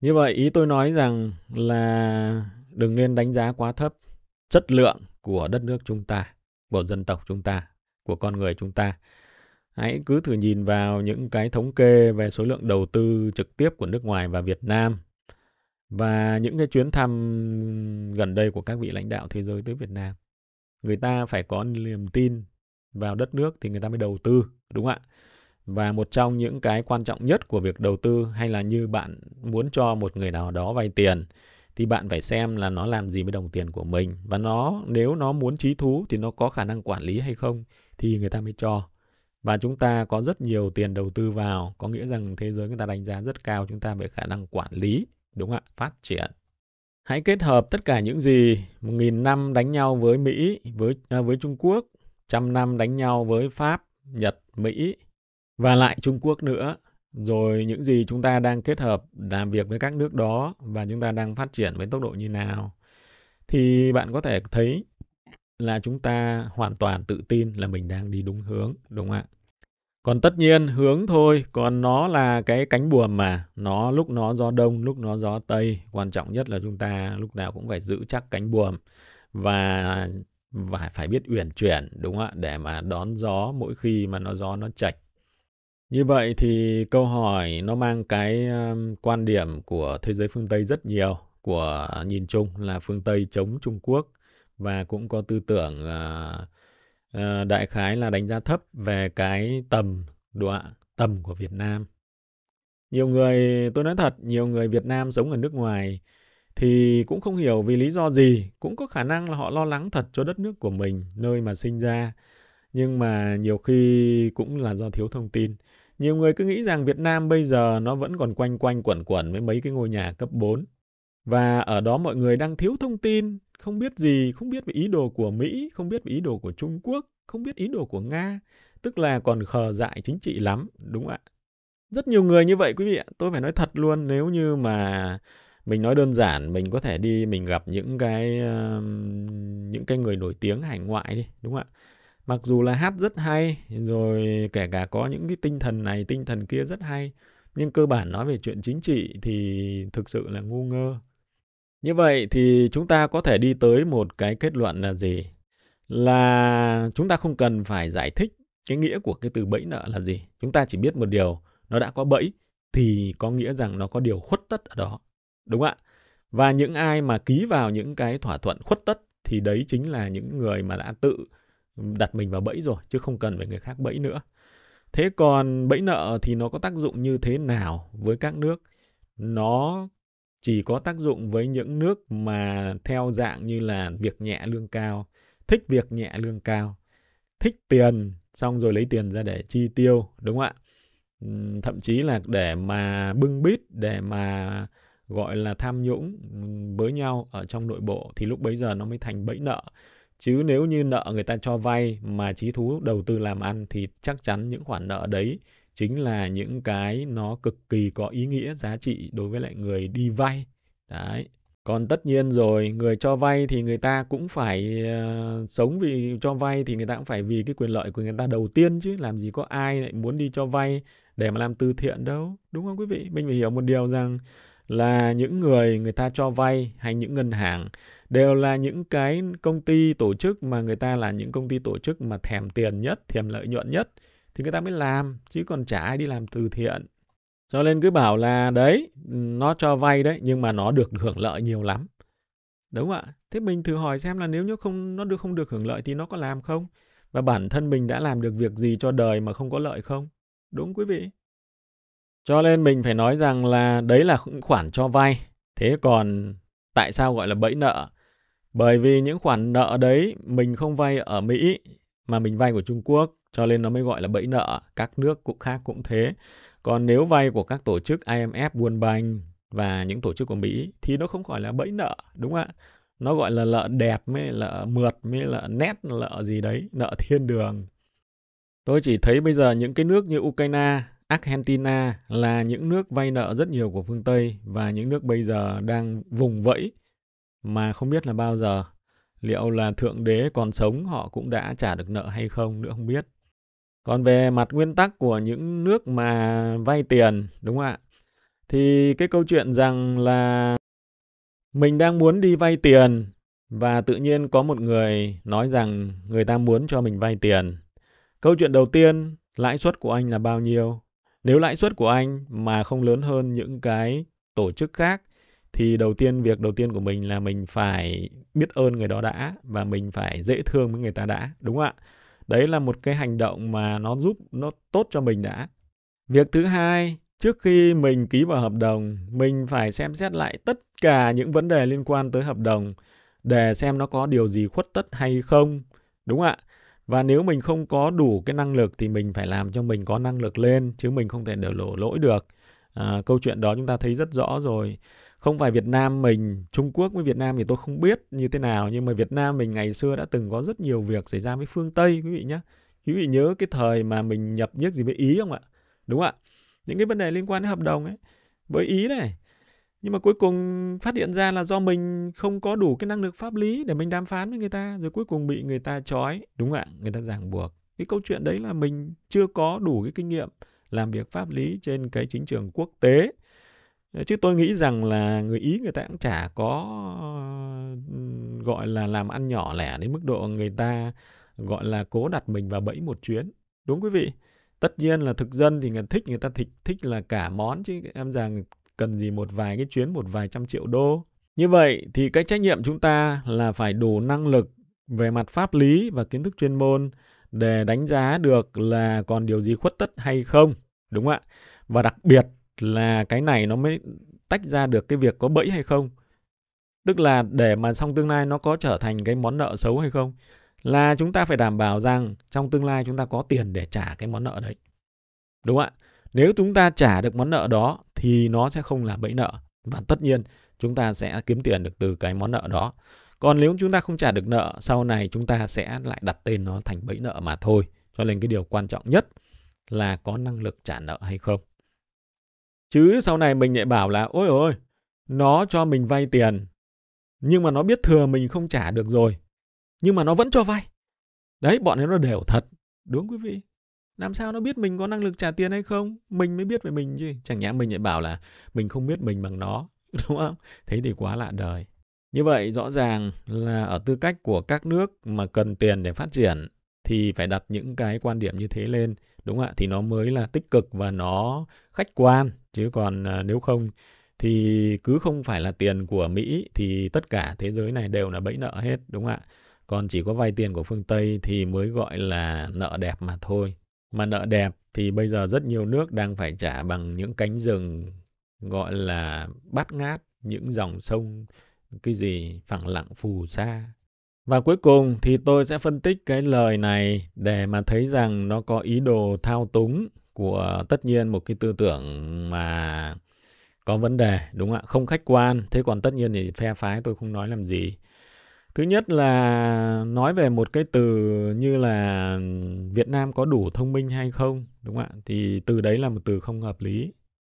Như vậy ý tôi nói rằng là đừng nên đánh giá quá thấp chất lượng của đất nước chúng ta, của dân tộc chúng ta, của con người chúng ta. Hãy cứ thử nhìn vào những cái thống kê về số lượng đầu tư trực tiếp của nước ngoài và Việt Nam và những cái chuyến thăm gần đây của các vị lãnh đạo thế giới tới Việt Nam người ta phải có niềm tin vào đất nước thì người ta mới đầu tư đúng không ạ và một trong những cái quan trọng nhất của việc đầu tư hay là như bạn muốn cho một người nào đó vay tiền thì bạn phải xem là nó làm gì với đồng tiền của mình và nó nếu nó muốn trí thú thì nó có khả năng quản lý hay không thì người ta mới cho và chúng ta có rất nhiều tiền đầu tư vào có nghĩa rằng thế giới người ta đánh giá rất cao chúng ta về khả năng quản lý Đúng ạ, phát triển. Hãy kết hợp tất cả những gì 1.000 năm đánh nhau với Mỹ, với à, với Trung Quốc, trăm năm đánh nhau với Pháp, Nhật, Mỹ và lại Trung Quốc nữa. Rồi những gì chúng ta đang kết hợp làm việc với các nước đó và chúng ta đang phát triển với tốc độ như nào. Thì bạn có thể thấy là chúng ta hoàn toàn tự tin là mình đang đi đúng hướng, đúng không ạ? Còn tất nhiên hướng thôi, còn nó là cái cánh buồm mà, nó lúc nó gió đông, lúc nó gió tây, quan trọng nhất là chúng ta lúc nào cũng phải giữ chắc cánh buồm và và phải biết uyển chuyển đúng không ạ để mà đón gió mỗi khi mà nó gió nó chạch. Như vậy thì câu hỏi nó mang cái quan điểm của thế giới phương Tây rất nhiều, của nhìn chung là phương Tây chống Trung Quốc và cũng có tư tưởng uh, Ờ, đại khái là đánh giá thấp về cái tầm đọa tầm của Việt Nam. Nhiều người, tôi nói thật, nhiều người Việt Nam sống ở nước ngoài thì cũng không hiểu vì lý do gì, cũng có khả năng là họ lo lắng thật cho đất nước của mình, nơi mà sinh ra, nhưng mà nhiều khi cũng là do thiếu thông tin. Nhiều người cứ nghĩ rằng Việt Nam bây giờ nó vẫn còn quanh quanh quẩn quẩn với mấy cái ngôi nhà cấp 4 và ở đó mọi người đang thiếu thông tin không biết gì, không biết về ý đồ của Mỹ, không biết về ý đồ của Trung Quốc, không biết ý đồ của Nga, tức là còn khờ dại chính trị lắm, đúng ạ. Rất nhiều người như vậy quý vị ạ, tôi phải nói thật luôn, nếu như mà mình nói đơn giản, mình có thể đi mình gặp những cái uh, những cái người nổi tiếng hải ngoại đi, đúng không ạ? Mặc dù là hát rất hay, rồi kể cả có những cái tinh thần này, tinh thần kia rất hay, nhưng cơ bản nói về chuyện chính trị thì thực sự là ngu ngơ như vậy thì chúng ta có thể đi tới một cái kết luận là gì? Là chúng ta không cần phải giải thích cái nghĩa của cái từ bẫy nợ là gì. Chúng ta chỉ biết một điều, nó đã có bẫy thì có nghĩa rằng nó có điều khuất tất ở đó. Đúng ạ? Và những ai mà ký vào những cái thỏa thuận khuất tất thì đấy chính là những người mà đã tự đặt mình vào bẫy rồi chứ không cần phải người khác bẫy nữa. Thế còn bẫy nợ thì nó có tác dụng như thế nào với các nước? Nó chỉ có tác dụng với những nước mà theo dạng như là việc nhẹ lương cao, thích việc nhẹ lương cao, thích tiền xong rồi lấy tiền ra để chi tiêu, đúng không ạ? Thậm chí là để mà bưng bít, để mà gọi là tham nhũng với nhau ở trong nội bộ thì lúc bấy giờ nó mới thành bẫy nợ. Chứ nếu như nợ người ta cho vay mà trí thú đầu tư làm ăn thì chắc chắn những khoản nợ đấy chính là những cái nó cực kỳ có ý nghĩa giá trị đối với lại người đi vay đấy còn tất nhiên rồi người cho vay thì người ta cũng phải uh, sống vì cho vay thì người ta cũng phải vì cái quyền lợi của người ta đầu tiên chứ làm gì có ai lại muốn đi cho vay để mà làm từ thiện đâu đúng không quý vị mình phải hiểu một điều rằng là những người người ta cho vay hay những ngân hàng đều là những cái công ty tổ chức mà người ta là những công ty tổ chức mà thèm tiền nhất thèm lợi nhuận nhất thì người ta mới làm chứ còn chả ai đi làm từ thiện cho nên cứ bảo là đấy nó cho vay đấy nhưng mà nó được hưởng lợi nhiều lắm đúng không ạ thế mình thử hỏi xem là nếu như không nó được không được hưởng lợi thì nó có làm không và bản thân mình đã làm được việc gì cho đời mà không có lợi không đúng quý vị cho nên mình phải nói rằng là đấy là khoản cho vay thế còn tại sao gọi là bẫy nợ bởi vì những khoản nợ đấy mình không vay ở mỹ mà mình vay của trung quốc cho nên nó mới gọi là bẫy nợ các nước cũng khác cũng thế còn nếu vay của các tổ chức IMF World Bank và những tổ chức của Mỹ thì nó không gọi là bẫy nợ đúng không ạ nó gọi là nợ đẹp mới là mượt mới là nét nợ gì đấy nợ thiên đường tôi chỉ thấy bây giờ những cái nước như Ukraine Argentina là những nước vay nợ rất nhiều của phương Tây và những nước bây giờ đang vùng vẫy mà không biết là bao giờ liệu là thượng đế còn sống họ cũng đã trả được nợ hay không nữa không biết còn về mặt nguyên tắc của những nước mà vay tiền đúng không ạ? Thì cái câu chuyện rằng là mình đang muốn đi vay tiền và tự nhiên có một người nói rằng người ta muốn cho mình vay tiền. Câu chuyện đầu tiên, lãi suất của anh là bao nhiêu? Nếu lãi suất của anh mà không lớn hơn những cái tổ chức khác thì đầu tiên việc đầu tiên của mình là mình phải biết ơn người đó đã và mình phải dễ thương với người ta đã, đúng không ạ? đấy là một cái hành động mà nó giúp nó tốt cho mình đã việc thứ hai trước khi mình ký vào hợp đồng mình phải xem xét lại tất cả những vấn đề liên quan tới hợp đồng để xem nó có điều gì khuất tất hay không đúng ạ và nếu mình không có đủ cái năng lực thì mình phải làm cho mình có năng lực lên chứ mình không thể để lộ lỗi được à, câu chuyện đó chúng ta thấy rất rõ rồi không phải Việt Nam mình Trung Quốc với Việt Nam thì tôi không biết như thế nào nhưng mà Việt Nam mình ngày xưa đã từng có rất nhiều việc xảy ra với phương Tây quý vị nhé quý vị nhớ cái thời mà mình nhập nhiếc gì với Ý không ạ đúng ạ những cái vấn đề liên quan đến hợp đồng ấy với Ý này nhưng mà cuối cùng phát hiện ra là do mình không có đủ cái năng lực pháp lý để mình đàm phán với người ta rồi cuối cùng bị người ta trói đúng ạ người ta ràng buộc cái câu chuyện đấy là mình chưa có đủ cái kinh nghiệm làm việc pháp lý trên cái chính trường quốc tế Ờ, chứ tôi nghĩ rằng là người ý người ta cũng chả có gọi là làm ăn nhỏ lẻ đến mức độ người ta gọi là cố đặt mình vào bẫy một chuyến đúng quý vị tất nhiên là thực dân thì người thích người ta thích thích là cả món chứ em rằng cần gì một vài cái chuyến một vài trăm triệu đô như vậy thì cái trách nhiệm chúng ta là phải đủ năng lực về mặt pháp lý và kiến thức chuyên môn để đánh giá được là còn điều gì khuất tất hay không đúng không ạ và đặc biệt là cái này nó mới tách ra được cái việc có bẫy hay không tức là để mà trong tương lai nó có trở thành cái món nợ xấu hay không là chúng ta phải đảm bảo rằng trong tương lai chúng ta có tiền để trả cái món nợ đấy đúng không ạ nếu chúng ta trả được món nợ đó thì nó sẽ không là bẫy nợ và tất nhiên chúng ta sẽ kiếm tiền được từ cái món nợ đó còn nếu chúng ta không trả được nợ sau này chúng ta sẽ lại đặt tên nó thành bẫy nợ mà thôi cho nên cái điều quan trọng nhất là có năng lực trả nợ hay không Chứ sau này mình lại bảo là ôi ôi, nó cho mình vay tiền. Nhưng mà nó biết thừa mình không trả được rồi. Nhưng mà nó vẫn cho vay. Đấy, bọn ấy nó đều thật. Đúng quý vị. Làm sao nó biết mình có năng lực trả tiền hay không? Mình mới biết về mình chứ. Chẳng nhẽ mình lại bảo là mình không biết mình bằng nó. Đúng không? Thế thì quá lạ đời. Như vậy rõ ràng là ở tư cách của các nước mà cần tiền để phát triển thì phải đặt những cái quan điểm như thế lên đúng không ạ thì nó mới là tích cực và nó khách quan chứ còn à, nếu không thì cứ không phải là tiền của Mỹ thì tất cả thế giới này đều là bẫy nợ hết đúng không ạ còn chỉ có vay tiền của phương Tây thì mới gọi là nợ đẹp mà thôi mà nợ đẹp thì bây giờ rất nhiều nước đang phải trả bằng những cánh rừng gọi là bát ngát những dòng sông cái gì phẳng lặng phù sa và cuối cùng thì tôi sẽ phân tích cái lời này để mà thấy rằng nó có ý đồ thao túng của tất nhiên một cái tư tưởng mà có vấn đề đúng không ạ không khách quan thế còn tất nhiên thì phe phái tôi không nói làm gì thứ nhất là nói về một cái từ như là việt nam có đủ thông minh hay không đúng không ạ thì từ đấy là một từ không hợp lý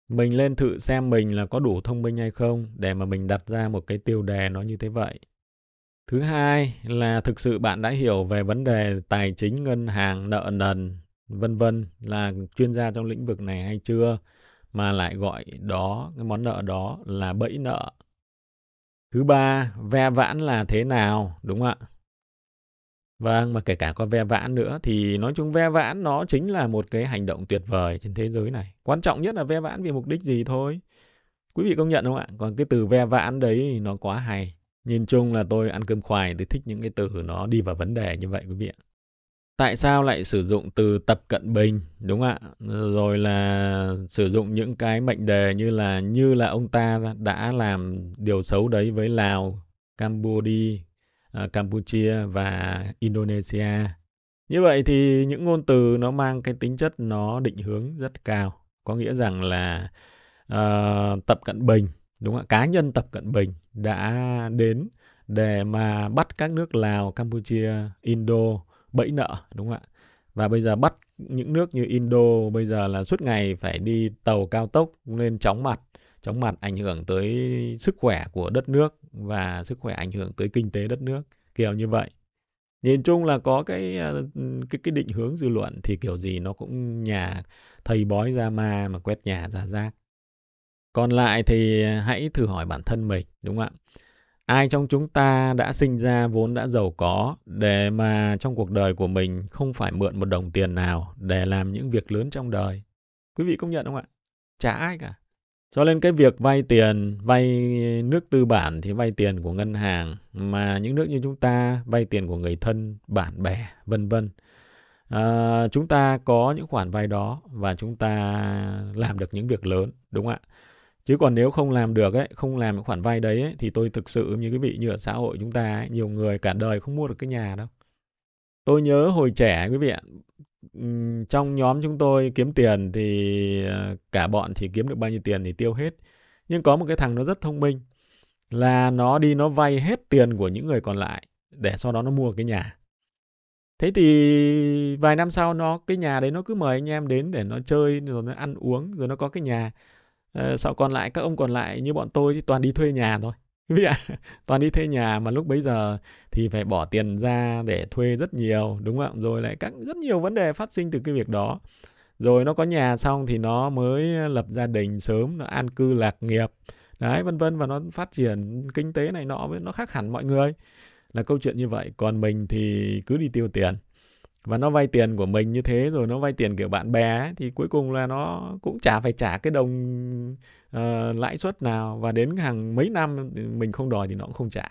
mình lên thử xem mình là có đủ thông minh hay không để mà mình đặt ra một cái tiêu đề nó như thế vậy Thứ hai là thực sự bạn đã hiểu về vấn đề tài chính, ngân hàng, nợ nần, vân vân là chuyên gia trong lĩnh vực này hay chưa mà lại gọi đó cái món nợ đó là bẫy nợ. Thứ ba, ve vãn là thế nào, đúng không ạ? Vâng, mà kể cả có ve vãn nữa thì nói chung ve vãn nó chính là một cái hành động tuyệt vời trên thế giới này. Quan trọng nhất là ve vãn vì mục đích gì thôi. Quý vị công nhận không ạ? Còn cái từ ve vãn đấy nó quá hay. Nhìn chung là tôi ăn cơm khoai thì thích những cái từ nó đi vào vấn đề như vậy quý vị ạ. Tại sao lại sử dụng từ tập cận bình, đúng không ạ? Rồi là sử dụng những cái mệnh đề như là như là ông ta đã làm điều xấu đấy với Lào, Campuchia, à, Campuchia và Indonesia. Như vậy thì những ngôn từ nó mang cái tính chất nó định hướng rất cao, có nghĩa rằng là uh, Tập Cận Bình đúng không ạ cá nhân tập cận bình đã đến để mà bắt các nước lào campuchia indo bẫy nợ đúng không ạ và bây giờ bắt những nước như indo bây giờ là suốt ngày phải đi tàu cao tốc lên chóng mặt chóng mặt ảnh hưởng tới sức khỏe của đất nước và sức khỏe ảnh hưởng tới kinh tế đất nước kiểu như vậy nhìn chung là có cái ờ, cái cái định hướng dư luận thì kiểu gì nó cũng nhà thầy bói ra ma mà quét nhà ra rác còn lại thì hãy thử hỏi bản thân mình đúng không ạ ai trong chúng ta đã sinh ra vốn đã giàu có để mà trong cuộc đời của mình không phải mượn một đồng tiền nào để làm những việc lớn trong đời quý vị công nhận không ạ chả ai cả cho nên cái việc vay tiền vay nước tư bản thì vay tiền của ngân hàng mà những nước như chúng ta vay tiền của người thân bạn bè vân vân à, chúng ta có những khoản vay đó và chúng ta làm được những việc lớn đúng không ạ chứ còn nếu không làm được ấy không làm cái khoản vay đấy ấy, thì tôi thực sự như quý vị như ở xã hội chúng ta ấy, nhiều người cả đời không mua được cái nhà đâu tôi nhớ hồi trẻ quý vị ạ trong nhóm chúng tôi kiếm tiền thì ờ, cả bọn thì kiếm được bao nhiêu tiền thì tiêu hết nhưng có một cái thằng nó rất thông minh là nó đi nó vay hết tiền của những người còn lại để sau đó nó mua cái nhà thế thì vài năm sau nó cái nhà đấy nó cứ mời anh em đến để nó chơi rồi nó ăn uống rồi nó có cái nhà Ờ, sau còn lại các ông còn lại như bọn tôi thì toàn đi thuê nhà thôi. Quý ạ, toàn đi thuê nhà mà lúc bấy giờ thì phải bỏ tiền ra để thuê rất nhiều, đúng không? ạ? Rồi lại các rất nhiều vấn đề phát sinh từ cái việc đó. Rồi nó có nhà xong thì nó mới lập gia đình sớm, nó an cư lạc nghiệp. Đấy, vân vân và nó phát triển kinh tế này nọ với nó khác hẳn mọi người. Là câu chuyện như vậy, còn mình thì cứ đi tiêu tiền và nó vay tiền của mình như thế rồi nó vay tiền kiểu bạn bè ấy, thì cuối cùng là nó cũng chả phải trả cái đồng uh, lãi suất nào và đến hàng mấy năm mình không đòi thì nó cũng không trả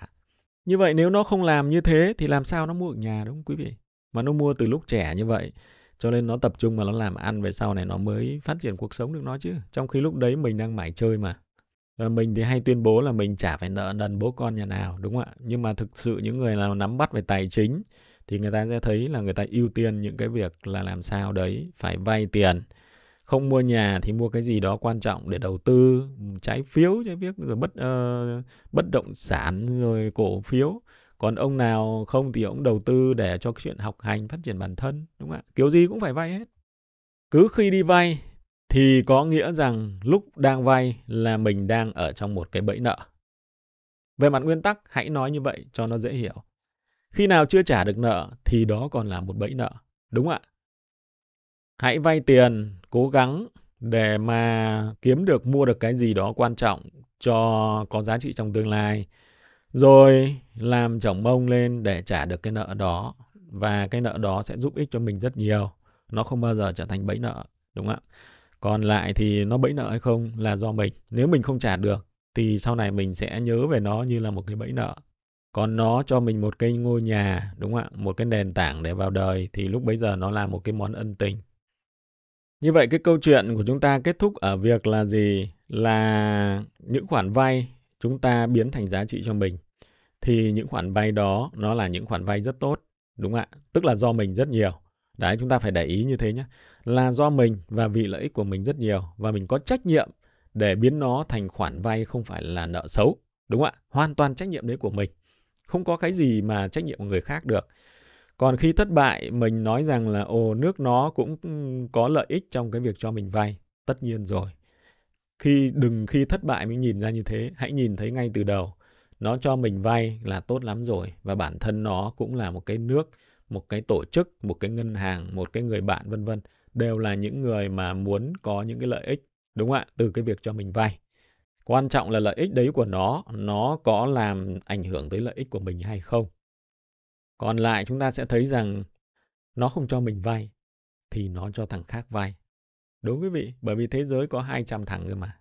như vậy nếu nó không làm như thế thì làm sao nó mua được nhà đúng không quý vị mà nó mua từ lúc trẻ như vậy cho nên nó tập trung mà nó làm ăn về sau này nó mới phát triển cuộc sống được nó chứ trong khi lúc đấy mình đang mải chơi mà và ờ, mình thì hay tuyên bố là mình chả phải nợ nần bố con nhà nào đúng không ạ nhưng mà thực sự những người nào nắm bắt về tài chính thì người ta sẽ thấy là người ta ưu tiên những cái việc là làm sao đấy phải vay tiền không mua nhà thì mua cái gì đó quan trọng để đầu tư trái phiếu trái phiếu rồi bất uh, bất động sản rồi cổ phiếu còn ông nào không thì ông đầu tư để cho cái chuyện học hành phát triển bản thân đúng không ạ kiểu gì cũng phải vay hết cứ khi đi vay thì có nghĩa rằng lúc đang vay là mình đang ở trong một cái bẫy nợ về mặt nguyên tắc hãy nói như vậy cho nó dễ hiểu khi nào chưa trả được nợ thì đó còn là một bẫy nợ, đúng ạ? Hãy vay tiền, cố gắng để mà kiếm được mua được cái gì đó quan trọng cho có giá trị trong tương lai. Rồi làm chồng mông lên để trả được cái nợ đó và cái nợ đó sẽ giúp ích cho mình rất nhiều. Nó không bao giờ trở thành bẫy nợ, đúng không ạ? Còn lại thì nó bẫy nợ hay không là do mình. Nếu mình không trả được thì sau này mình sẽ nhớ về nó như là một cái bẫy nợ còn nó cho mình một cái ngôi nhà đúng không ạ một cái nền tảng để vào đời thì lúc bấy giờ nó là một cái món ân tình như vậy cái câu chuyện của chúng ta kết thúc ở việc là gì là những khoản vay chúng ta biến thành giá trị cho mình thì những khoản vay đó nó là những khoản vay rất tốt đúng không ạ tức là do mình rất nhiều đấy chúng ta phải để ý như thế nhé là do mình và vì lợi ích của mình rất nhiều và mình có trách nhiệm để biến nó thành khoản vay không phải là nợ xấu đúng không ạ hoàn toàn trách nhiệm đấy của mình không có cái gì mà trách nhiệm của người khác được còn khi thất bại mình nói rằng là ồ nước nó cũng có lợi ích trong cái việc cho mình vay tất nhiên rồi khi đừng khi thất bại mới nhìn ra như thế hãy nhìn thấy ngay từ đầu nó cho mình vay là tốt lắm rồi và bản thân nó cũng là một cái nước một cái tổ chức một cái ngân hàng một cái người bạn vân vân đều là những người mà muốn có những cái lợi ích đúng không ạ từ cái việc cho mình vay Quan trọng là lợi ích đấy của nó, nó có làm ảnh hưởng tới lợi ích của mình hay không. Còn lại chúng ta sẽ thấy rằng nó không cho mình vay, thì nó cho thằng khác vay. Đúng quý vị, bởi vì thế giới có 200 thằng cơ mà.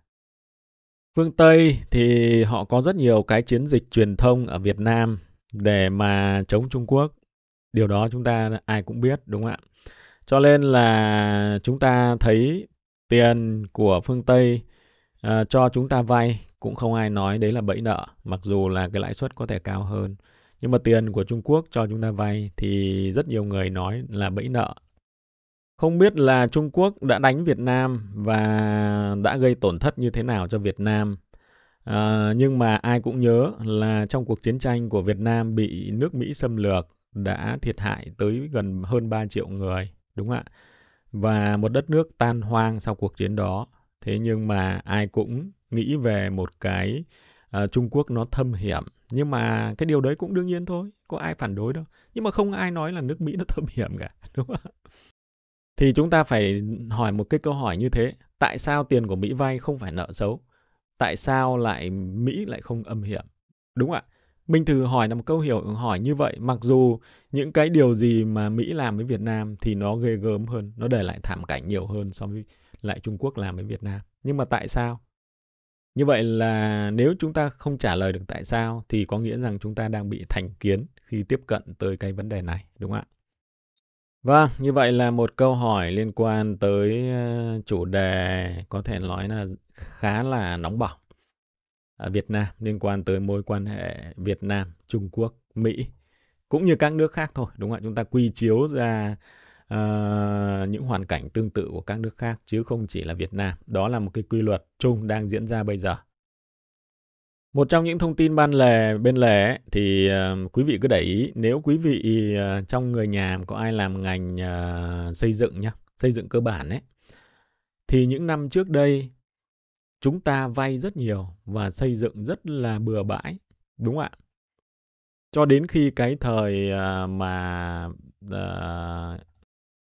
Phương Tây thì họ có rất nhiều cái chiến dịch truyền thông ở Việt Nam để mà chống Trung Quốc. Điều đó chúng ta ai cũng biết đúng không ạ? Cho nên là chúng ta thấy tiền của phương Tây à, cho chúng ta vay cũng không ai nói đấy là bẫy nợ mặc dù là cái lãi suất có thể cao hơn nhưng mà tiền của Trung Quốc cho chúng ta vay thì rất nhiều người nói là bẫy nợ không biết là Trung Quốc đã đánh Việt Nam và đã gây tổn thất như thế nào cho Việt Nam à, nhưng mà ai cũng nhớ là trong cuộc chiến tranh của Việt Nam bị nước Mỹ xâm lược đã thiệt hại tới gần hơn 3 triệu người đúng không ạ và một đất nước tan hoang sau cuộc chiến đó thế nhưng mà ai cũng nghĩ về một cái uh, Trung Quốc nó thâm hiểm nhưng mà cái điều đấy cũng đương nhiên thôi có ai phản đối đâu nhưng mà không ai nói là nước Mỹ nó thâm hiểm cả đúng không thì chúng ta phải hỏi một cái câu hỏi như thế tại sao tiền của Mỹ vay không phải nợ xấu tại sao lại Mỹ lại không âm hiểm đúng không ạ Minh Thư hỏi là một câu hiểu hỏi như vậy, mặc dù những cái điều gì mà Mỹ làm với Việt Nam thì nó ghê gớm hơn, nó để lại thảm cảnh nhiều hơn so với lại Trung Quốc làm với Việt Nam. Nhưng mà tại sao? Như vậy là nếu chúng ta không trả lời được tại sao thì có nghĩa rằng chúng ta đang bị thành kiến khi tiếp cận tới cái vấn đề này, đúng không ạ? Vâng, như vậy là một câu hỏi liên quan tới ờ, chủ đề có thể nói là khá là nóng bỏng Việt Nam liên quan tới mối quan hệ Việt Nam, Trung Quốc, Mỹ cũng như các nước khác thôi đúng không ạ chúng ta quy chiếu ra uh, những hoàn cảnh tương tự của các nước khác chứ không chỉ là Việt Nam đó là một cái quy luật chung đang diễn ra bây giờ một trong những thông tin ban lề bên lề ấy, thì uh, quý vị cứ để ý nếu quý vị uh, trong người nhà có ai làm ngành uh, xây dựng nhá xây dựng cơ bản ấy thì những năm trước đây chúng ta vay rất nhiều và xây dựng rất là bừa bãi đúng không ạ cho đến khi cái thời à, mà uh,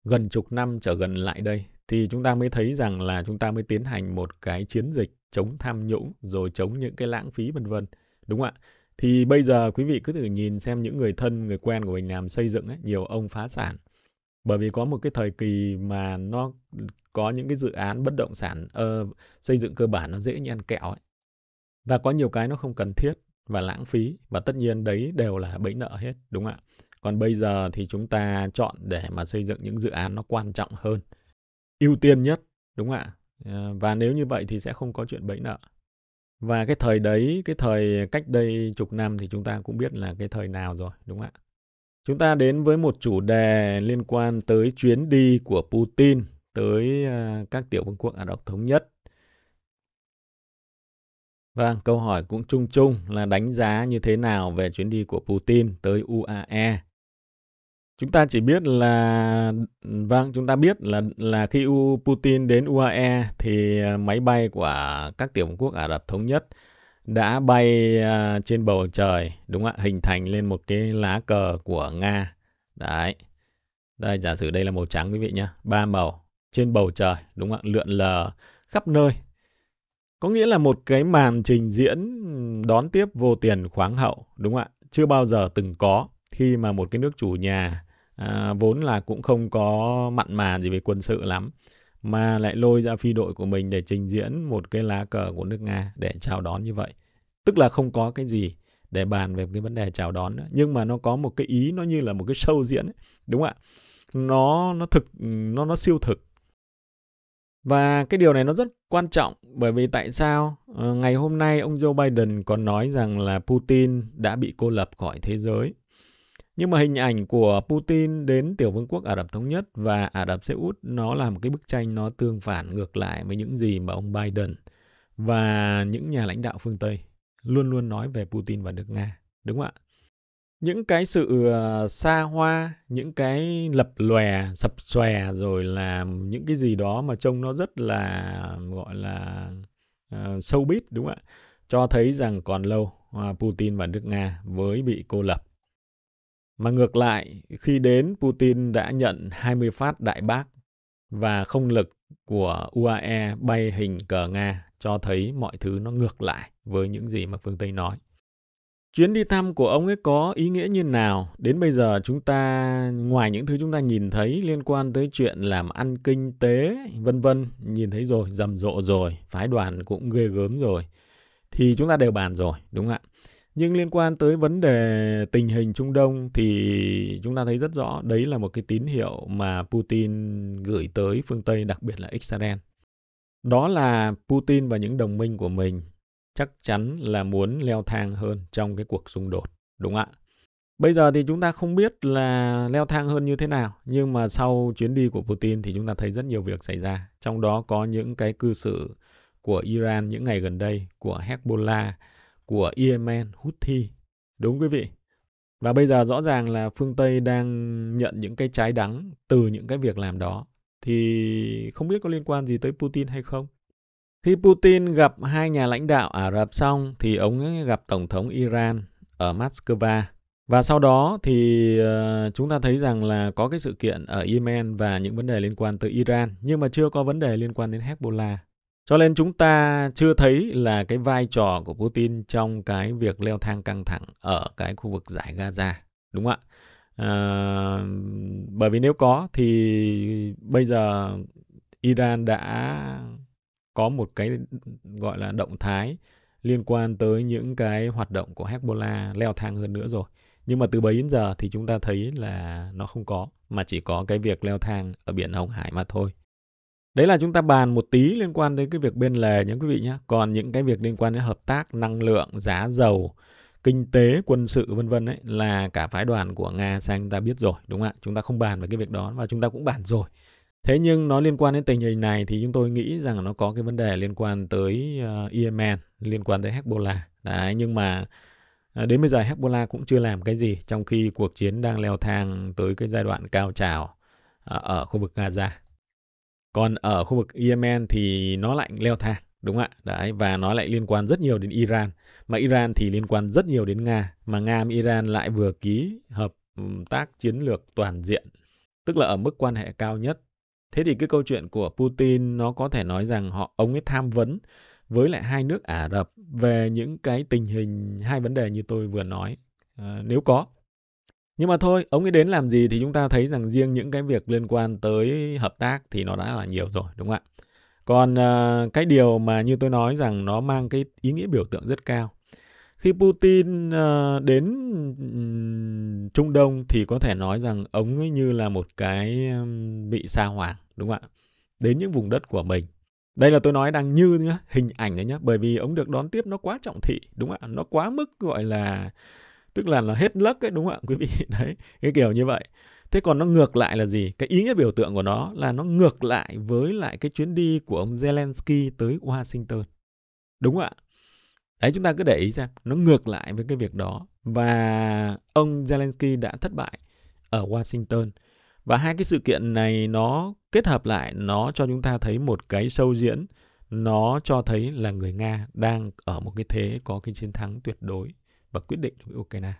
gần chục năm trở gần lại đây thì chúng ta mới thấy rằng là chúng ta mới tiến hành một cái chiến dịch chống tham nhũng rồi chống những cái lãng phí vân vân đúng không ạ thì bây giờ quý vị cứ thử nhìn xem những người thân người quen của mình làm xây dựng ấy, nhiều ông phá sản bởi vì có một cái thời kỳ mà nó có những cái dự án bất động sản uh, xây dựng cơ bản nó dễ như ăn kẹo ấy. và có nhiều cái nó không cần thiết và lãng phí và tất nhiên đấy đều là bẫy nợ hết đúng không ạ còn bây giờ thì chúng ta chọn để mà xây dựng những dự án nó quan trọng hơn ưu tiên nhất đúng không ạ ờ, và nếu như vậy thì sẽ không có chuyện bẫy nợ và cái thời đấy cái thời cách đây chục năm thì chúng ta cũng biết là cái thời nào rồi đúng không ạ Chúng ta đến với một chủ đề liên quan tới chuyến đi của Putin tới à, các tiểu vương quốc Ả Rập Thống Nhất. Vâng, câu hỏi cũng chung chung là đánh giá như thế nào về chuyến đi của Putin tới UAE. Chúng ta chỉ biết là vâng, chúng ta biết là là khi U Putin đến UAE thì à, máy bay của các tiểu vương quốc Ả Rập thống nhất đã bay à, trên bầu trời đúng không ạ hình thành lên một cái lá cờ của nga đấy đây giả sử đây là màu trắng quý vị nhé ba màu trên bầu trời đúng không ạ lượn lờ khắp nơi có nghĩa là một cái màn trình diễn đón tiếp vô tiền khoáng hậu đúng không ạ chưa bao giờ từng có khi mà một cái nước chủ nhà à, vốn là cũng không có mặn mà gì về quân sự lắm mà lại lôi ra phi đội của mình để trình diễn một cái lá cờ của nước Nga để chào đón như vậy. Tức là không có cái gì để bàn về cái vấn đề chào đón nữa. nhưng mà nó có một cái ý nó như là một cái show diễn ấy. đúng không ạ? Nó nó thực nó nó siêu thực. Và cái điều này nó rất quan trọng bởi vì tại sao ờ, ngày hôm nay ông Joe Biden còn nói rằng là Putin đã bị cô lập khỏi thế giới nhưng mà hình ảnh của Putin đến tiểu vương quốc Ả Rập Thống Nhất và Ả Rập Xê Út nó là một cái bức tranh nó tương phản ngược lại với những gì mà ông Biden và những nhà lãnh đạo phương Tây luôn luôn nói về Putin và nước Nga. Đúng không ạ? Những cái sự ờ, xa hoa, những cái lập lòe, sập xòe rồi là những cái gì đó mà trông nó rất là gọi là uh, bít, đúng không ạ? Cho thấy rằng còn lâu ờ, Putin và nước Nga với bị cô lập mà ngược lại, khi đến, Putin đã nhận 20 phát đại bác và không lực của UAE bay hình cờ Nga cho thấy mọi thứ nó ngược lại với những gì mà phương Tây nói. Chuyến đi thăm của ông ấy có ý nghĩa như nào? Đến bây giờ chúng ta ngoài những thứ chúng ta nhìn thấy liên quan tới chuyện làm ăn kinh tế vân vân, nhìn thấy rồi, rầm rộ rồi, phái đoàn cũng ghê gớm rồi thì chúng ta đều bàn rồi, đúng không ạ? Nhưng liên quan tới vấn đề tình hình Trung Đông thì chúng ta thấy rất rõ đấy là một cái tín hiệu mà Putin gửi tới phương Tây, đặc biệt là Israel. Đó là Putin và những đồng minh của mình chắc chắn là muốn leo thang hơn trong cái cuộc xung đột, đúng không ạ? Bây giờ thì chúng ta không biết là leo thang hơn như thế nào, nhưng mà sau chuyến đi của Putin thì chúng ta thấy rất nhiều việc xảy ra, trong đó có những cái cư xử của Iran những ngày gần đây, của Hezbollah, của Yemen Houthi. Đúng quý vị. Và bây giờ rõ ràng là phương Tây đang nhận những cái trái đắng từ những cái việc làm đó. Thì không biết có liên quan gì tới Putin hay không. Khi Putin gặp hai nhà lãnh đạo Ả Rập xong thì ông ấy gặp Tổng thống Iran ở Moscow. Và sau đó thì ờ, chúng ta thấy rằng là có cái sự kiện ở Yemen và những vấn đề liên quan tới Iran nhưng mà chưa có vấn đề liên quan đến Hezbollah cho nên chúng ta chưa thấy là cái vai trò của Putin trong cái việc leo thang căng thẳng ở cái khu vực giải Gaza, đúng không ạ? À, bởi vì nếu có thì bây giờ Iran đã có một cái gọi là động thái liên quan tới những cái hoạt động của Hezbollah leo thang hơn nữa rồi. Nhưng mà từ bấy đến giờ thì chúng ta thấy là nó không có, mà chỉ có cái việc leo thang ở biển Hồng Hải mà thôi đấy là chúng ta bàn một tí liên quan đến cái việc bên lề nhé quý vị nhé còn những cái việc liên quan đến hợp tác năng lượng giá dầu kinh tế quân sự vân vân ấy là cả phái đoàn của nga sang chúng ta biết rồi đúng không ạ chúng ta không bàn về cái việc đó và chúng ta cũng bàn rồi thế nhưng nó liên quan đến tình hình này thì chúng tôi nghĩ rằng nó có cái vấn đề liên quan tới uh, yemen liên quan tới hezbollah đấy nhưng mà ờ, đến bây giờ hezbollah cũng chưa làm cái gì trong khi cuộc chiến đang leo thang tới cái giai đoạn cao trào ờ, ở khu vực gaza còn ở khu vực Yemen thì nó lại leo thang, đúng không ạ? Đấy, và nó lại liên quan rất nhiều đến Iran. Mà Iran thì liên quan rất nhiều đến Nga. Mà Nga và Iran lại vừa ký hợp tác chiến lược toàn diện, tức là ở mức quan hệ cao nhất. Thế thì cái câu chuyện của Putin nó có thể nói rằng họ ông ấy tham vấn với lại hai nước Ả Rập về những cái tình hình hai vấn đề như tôi vừa nói à, nếu có nhưng mà thôi ông ấy đến làm gì thì chúng ta thấy rằng riêng những cái việc liên quan tới hợp tác thì nó đã là nhiều rồi đúng không ạ còn uh, cái điều mà như tôi nói rằng nó mang cái ý nghĩa biểu tượng rất cao khi Putin uh, đến Trung Đông thì có thể nói rằng ông ấy như là một cái um, vị sa hoàng đúng không ạ đến những vùng đất của mình đây là tôi nói đang như nhá, hình ảnh đấy nhá bởi vì ông được đón tiếp nó quá trọng thị đúng không ạ nó quá mức gọi là tức là nó hết lấc ấy đúng không ạ quý vị đấy cái kiểu như vậy thế còn nó ngược lại là gì cái ý nghĩa biểu tượng của nó là nó ngược lại với lại cái chuyến đi của ông Zelensky tới Washington đúng không ạ đấy chúng ta cứ để ý xem nó ngược lại với cái việc đó và ông Zelensky đã thất bại ở Washington và hai cái sự kiện này nó kết hợp lại nó cho chúng ta thấy một cái sâu diễn nó cho thấy là người Nga đang ở một cái thế có cái chiến thắng tuyệt đối và quyết định đối với Ukraine.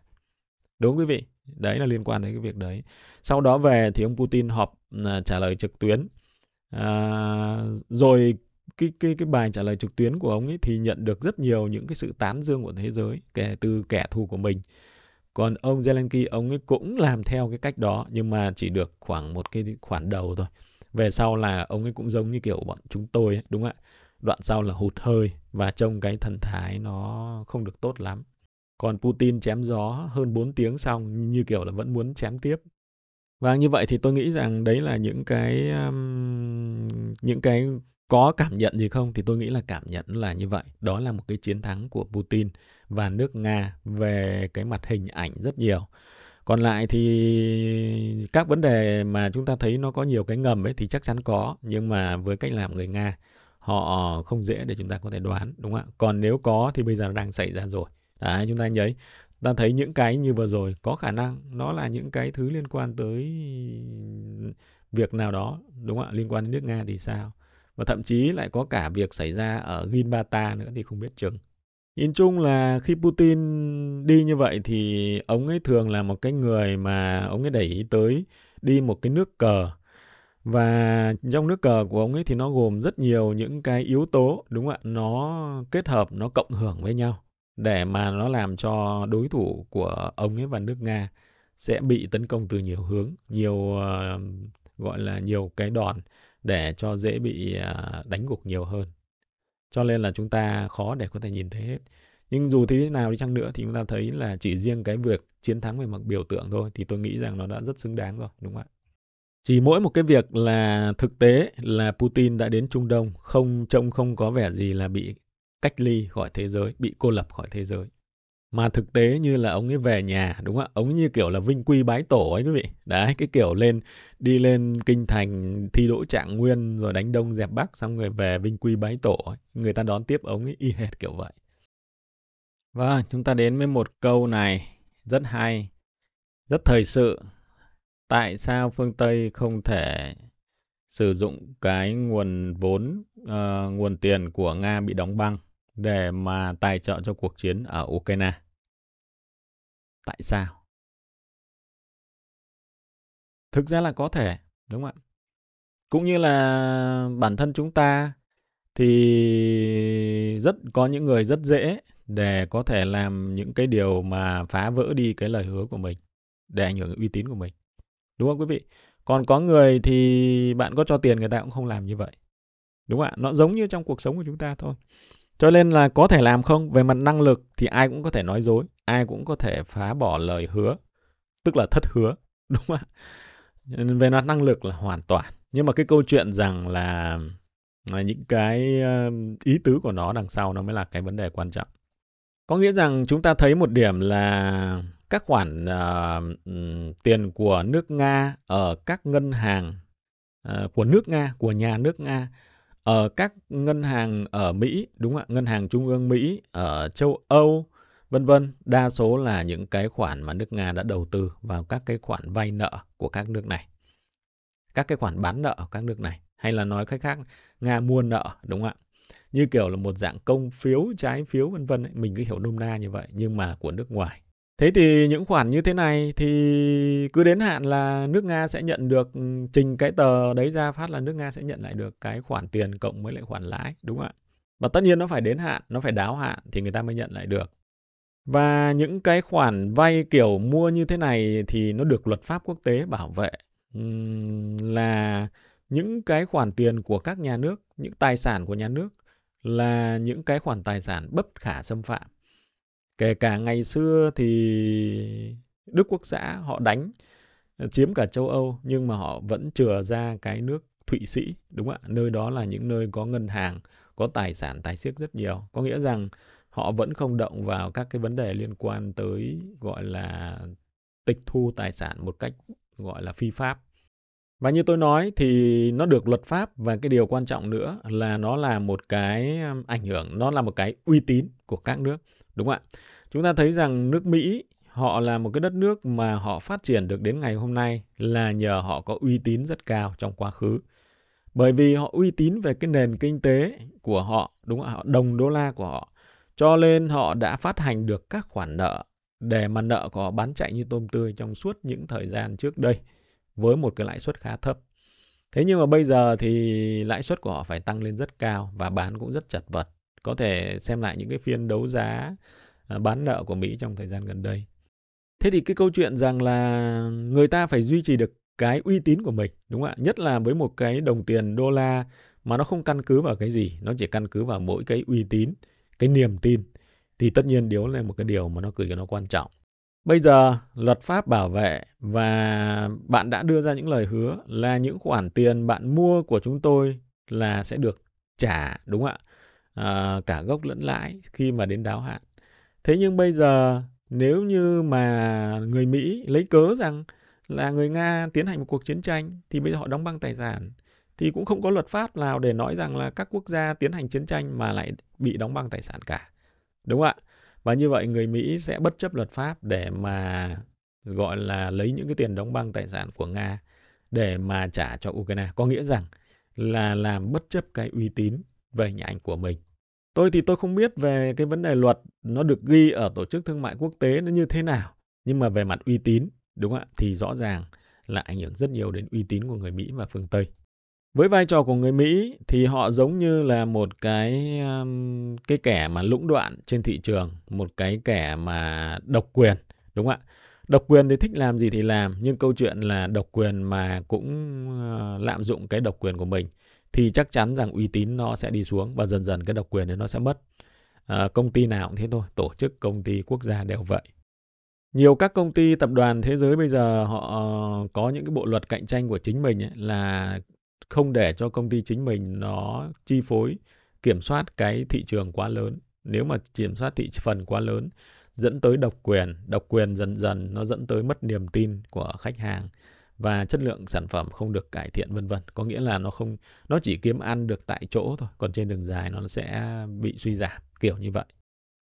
Đúng quý vị? Đấy là liên quan đến cái việc đấy. Sau đó về thì ông Putin họp uh, trả lời trực tuyến. À, rồi cái cái cái bài trả lời trực tuyến của ông ấy thì nhận được rất nhiều những cái sự tán dương của thế giới kể từ kẻ thù của mình. Còn ông Zelensky ông ấy cũng làm theo cái cách đó nhưng mà chỉ được khoảng một cái khoản đầu thôi. Về sau là ông ấy cũng giống như kiểu bọn chúng tôi ấy, đúng không ạ? Đoạn sau là hụt hơi và trông cái thần thái nó không được tốt lắm. Còn Putin chém gió hơn 4 tiếng xong như kiểu là vẫn muốn chém tiếp. Và như vậy thì tôi nghĩ rằng đấy là những cái um, những cái có cảm nhận gì không thì tôi nghĩ là cảm nhận là như vậy. Đó là một cái chiến thắng của Putin và nước Nga về cái mặt hình ảnh rất nhiều. Còn lại thì các vấn đề mà chúng ta thấy nó có nhiều cái ngầm ấy thì chắc chắn có, nhưng mà với cách làm người Nga họ không dễ để chúng ta có thể đoán đúng không ạ? Còn nếu có thì bây giờ nó đang xảy ra rồi à, chúng ta như vậy ta thấy những cái như vừa rồi có khả năng nó là những cái thứ liên quan tới việc nào đó đúng không ạ liên quan đến nước nga thì sao và thậm chí lại có cả việc xảy ra ở Ginbata nữa thì không biết chừng nhìn chung là khi Putin đi như vậy thì ông ấy thường là một cái người mà ông ấy đẩy tới đi một cái nước cờ và trong nước cờ của ông ấy thì nó gồm rất nhiều những cái yếu tố đúng không ạ nó kết hợp nó cộng hưởng với nhau để mà nó làm cho đối thủ của ông ấy và nước Nga sẽ bị tấn công từ nhiều hướng, nhiều ờ, gọi là nhiều cái đòn để cho dễ bị à, đánh gục nhiều hơn. Cho nên là chúng ta khó để có thể nhìn thấy hết. Nhưng dù thế nào đi chăng nữa thì chúng ta thấy là chỉ riêng cái việc chiến thắng về mặt biểu tượng thôi thì tôi nghĩ rằng nó đã rất xứng đáng rồi, đúng không ạ? Chỉ mỗi một cái việc là thực tế là Putin đã đến Trung Đông, không trông không có vẻ gì là bị cách ly khỏi thế giới, bị cô lập khỏi thế giới. Mà thực tế như là ông ấy về nhà, đúng không ạ? Ông ấy như kiểu là vinh quy bái tổ ấy quý vị. Đấy, cái kiểu lên, đi lên kinh thành thi đỗ trạng nguyên rồi đánh đông dẹp bắc xong rồi về vinh quy bái tổ ấy. Người ta đón tiếp ông ấy y hệt kiểu vậy. Và vâng, chúng ta đến với một câu này rất hay, rất thời sự. Tại sao phương Tây không thể sử dụng cái nguồn vốn, uh, nguồn tiền của Nga bị đóng băng? để mà tài trợ cho cuộc chiến ở Ukraine. Tại sao? Thực ra là có thể, đúng không ạ? Cũng như là bản thân chúng ta thì rất có những người rất dễ để có thể làm những cái điều mà phá vỡ đi cái lời hứa của mình để ảnh hưởng uy tín của mình. Đúng không quý vị? Còn có người thì bạn có cho tiền người ta cũng không làm như vậy. Đúng không ạ? Nó giống như trong cuộc sống của chúng ta thôi. Cho nên là có thể làm không? Về mặt năng lực thì ai cũng có thể nói dối, ai cũng có thể phá bỏ lời hứa, tức là thất hứa, đúng không ạ? Về mặt năng lực là hoàn toàn. Nhưng mà cái câu chuyện rằng là, là những cái ờ, ý tứ của nó đằng sau nó mới là cái vấn đề quan trọng. Có nghĩa rằng chúng ta thấy một điểm là các khoản uh, tiền của nước Nga ở các ngân hàng uh, của nước Nga, của nhà nước Nga ở ờ, các ngân hàng ở Mỹ, đúng không ạ? Ngân hàng trung ương Mỹ, ở châu Âu, vân vân, đa số là những cái khoản mà nước Nga đã đầu tư vào các cái khoản vay nợ của các nước này. Các cái khoản bán nợ ở các nước này hay là nói cách khác Nga mua nợ đúng không ạ? Như kiểu là một dạng công phiếu, trái phiếu vân vân mình cứ hiểu nôm na như vậy nhưng mà của nước ngoài. Thế thì những khoản như thế này thì cứ đến hạn là nước Nga sẽ nhận được ừ, trình cái tờ đấy ra phát là nước Nga sẽ nhận lại được cái khoản tiền cộng với lại khoản lãi, đúng không ạ? Và tất nhiên nó phải đến hạn, nó phải đáo hạn thì người ta mới nhận lại được. Và những cái khoản vay kiểu mua như thế này thì nó được luật pháp quốc tế bảo vệ là những cái khoản tiền của các nhà nước, những tài sản của nhà nước là những cái khoản tài sản bất khả xâm phạm kể cả ngày xưa thì Đức Quốc xã họ đánh ờ, chiếm cả châu Âu nhưng mà họ vẫn chừa ra cái nước Thụy Sĩ đúng không ạ? Nơi đó là những nơi có ngân hàng, có tài sản tài siếc rất nhiều. Có nghĩa rằng họ vẫn không động vào các cái vấn đề liên quan tới gọi là tịch thu tài sản một cách gọi là phi pháp. Và như tôi nói thì nó được luật pháp và cái điều quan trọng nữa là nó là một cái ảnh hưởng, nó là một cái uy tín của các nước. Đúng ạ. Chúng ta thấy rằng nước Mỹ họ là một cái đất nước mà họ phát triển được đến ngày hôm nay là nhờ họ có uy tín rất cao trong quá khứ. Bởi vì họ uy tín về cái nền kinh tế của họ, đúng không? Họ đồng đô la của họ. Cho nên họ đã phát hành được các khoản nợ để mà nợ có bán chạy như tôm tươi trong suốt những thời gian trước đây với một cái lãi suất khá thấp. Thế nhưng mà bây giờ thì lãi suất của họ phải tăng lên rất cao và bán cũng rất chật vật có thể xem lại những cái phiên đấu giá à, bán nợ của Mỹ trong thời gian gần đây. Thế thì cái câu chuyện rằng là người ta phải duy trì được cái uy tín của mình đúng không ạ? Nhất là với một cái đồng tiền đô la mà nó không căn cứ vào cái gì, nó chỉ căn cứ vào mỗi cái uy tín, cái niềm tin thì tất nhiên điều là một cái điều mà nó cực kỳ nó quan trọng. Bây giờ luật pháp bảo vệ và bạn đã đưa ra những lời hứa là những khoản tiền bạn mua của chúng tôi là sẽ được trả đúng không ạ? à, cả gốc lẫn lãi khi mà đến đáo hạn. Thế nhưng bây giờ nếu như mà người Mỹ lấy cớ rằng là người Nga tiến hành một cuộc chiến tranh thì bây giờ họ đóng băng tài sản thì cũng không có luật pháp nào để nói rằng là các quốc gia tiến hành chiến tranh mà lại bị đóng băng tài sản cả. Đúng không ạ? Và như vậy người Mỹ sẽ bất chấp luật pháp để mà gọi là lấy những cái tiền đóng băng tài sản của Nga để mà trả cho Ukraine. Có nghĩa rằng là làm bất chấp cái uy tín về hình ảnh của mình Tôi thì tôi không biết về cái vấn đề luật nó được ghi ở tổ chức thương mại quốc tế nó như thế nào, nhưng mà về mặt uy tín, đúng không ạ? Thì rõ ràng là ảnh hưởng rất nhiều đến uy tín của người Mỹ và phương Tây. Với vai trò của người Mỹ thì họ giống như là một cái um, cái kẻ mà lũng đoạn trên thị trường, một cái kẻ mà độc quyền, đúng không ạ? Độc quyền thì thích làm gì thì làm, nhưng câu chuyện là độc quyền mà cũng ờ, lạm dụng cái độc quyền của mình thì chắc chắn rằng uy tín nó sẽ đi xuống và dần dần cái độc quyền đấy nó sẽ mất. À, công ty nào cũng thế thôi, tổ chức, công ty, quốc gia đều vậy. Nhiều các công ty tập đoàn thế giới bây giờ họ ờ, có những cái bộ luật cạnh tranh của chính mình ấy, là không để cho công ty chính mình nó chi phối kiểm soát cái thị trường quá lớn. Nếu mà kiểm soát thị phần quá lớn dẫn tới độc quyền, độc quyền dần dần nó dẫn tới mất niềm tin của khách hàng và chất lượng sản phẩm không được cải thiện vân vân có nghĩa là nó không nó chỉ kiếm ăn được tại chỗ thôi còn trên đường dài nó sẽ bị suy giảm kiểu như vậy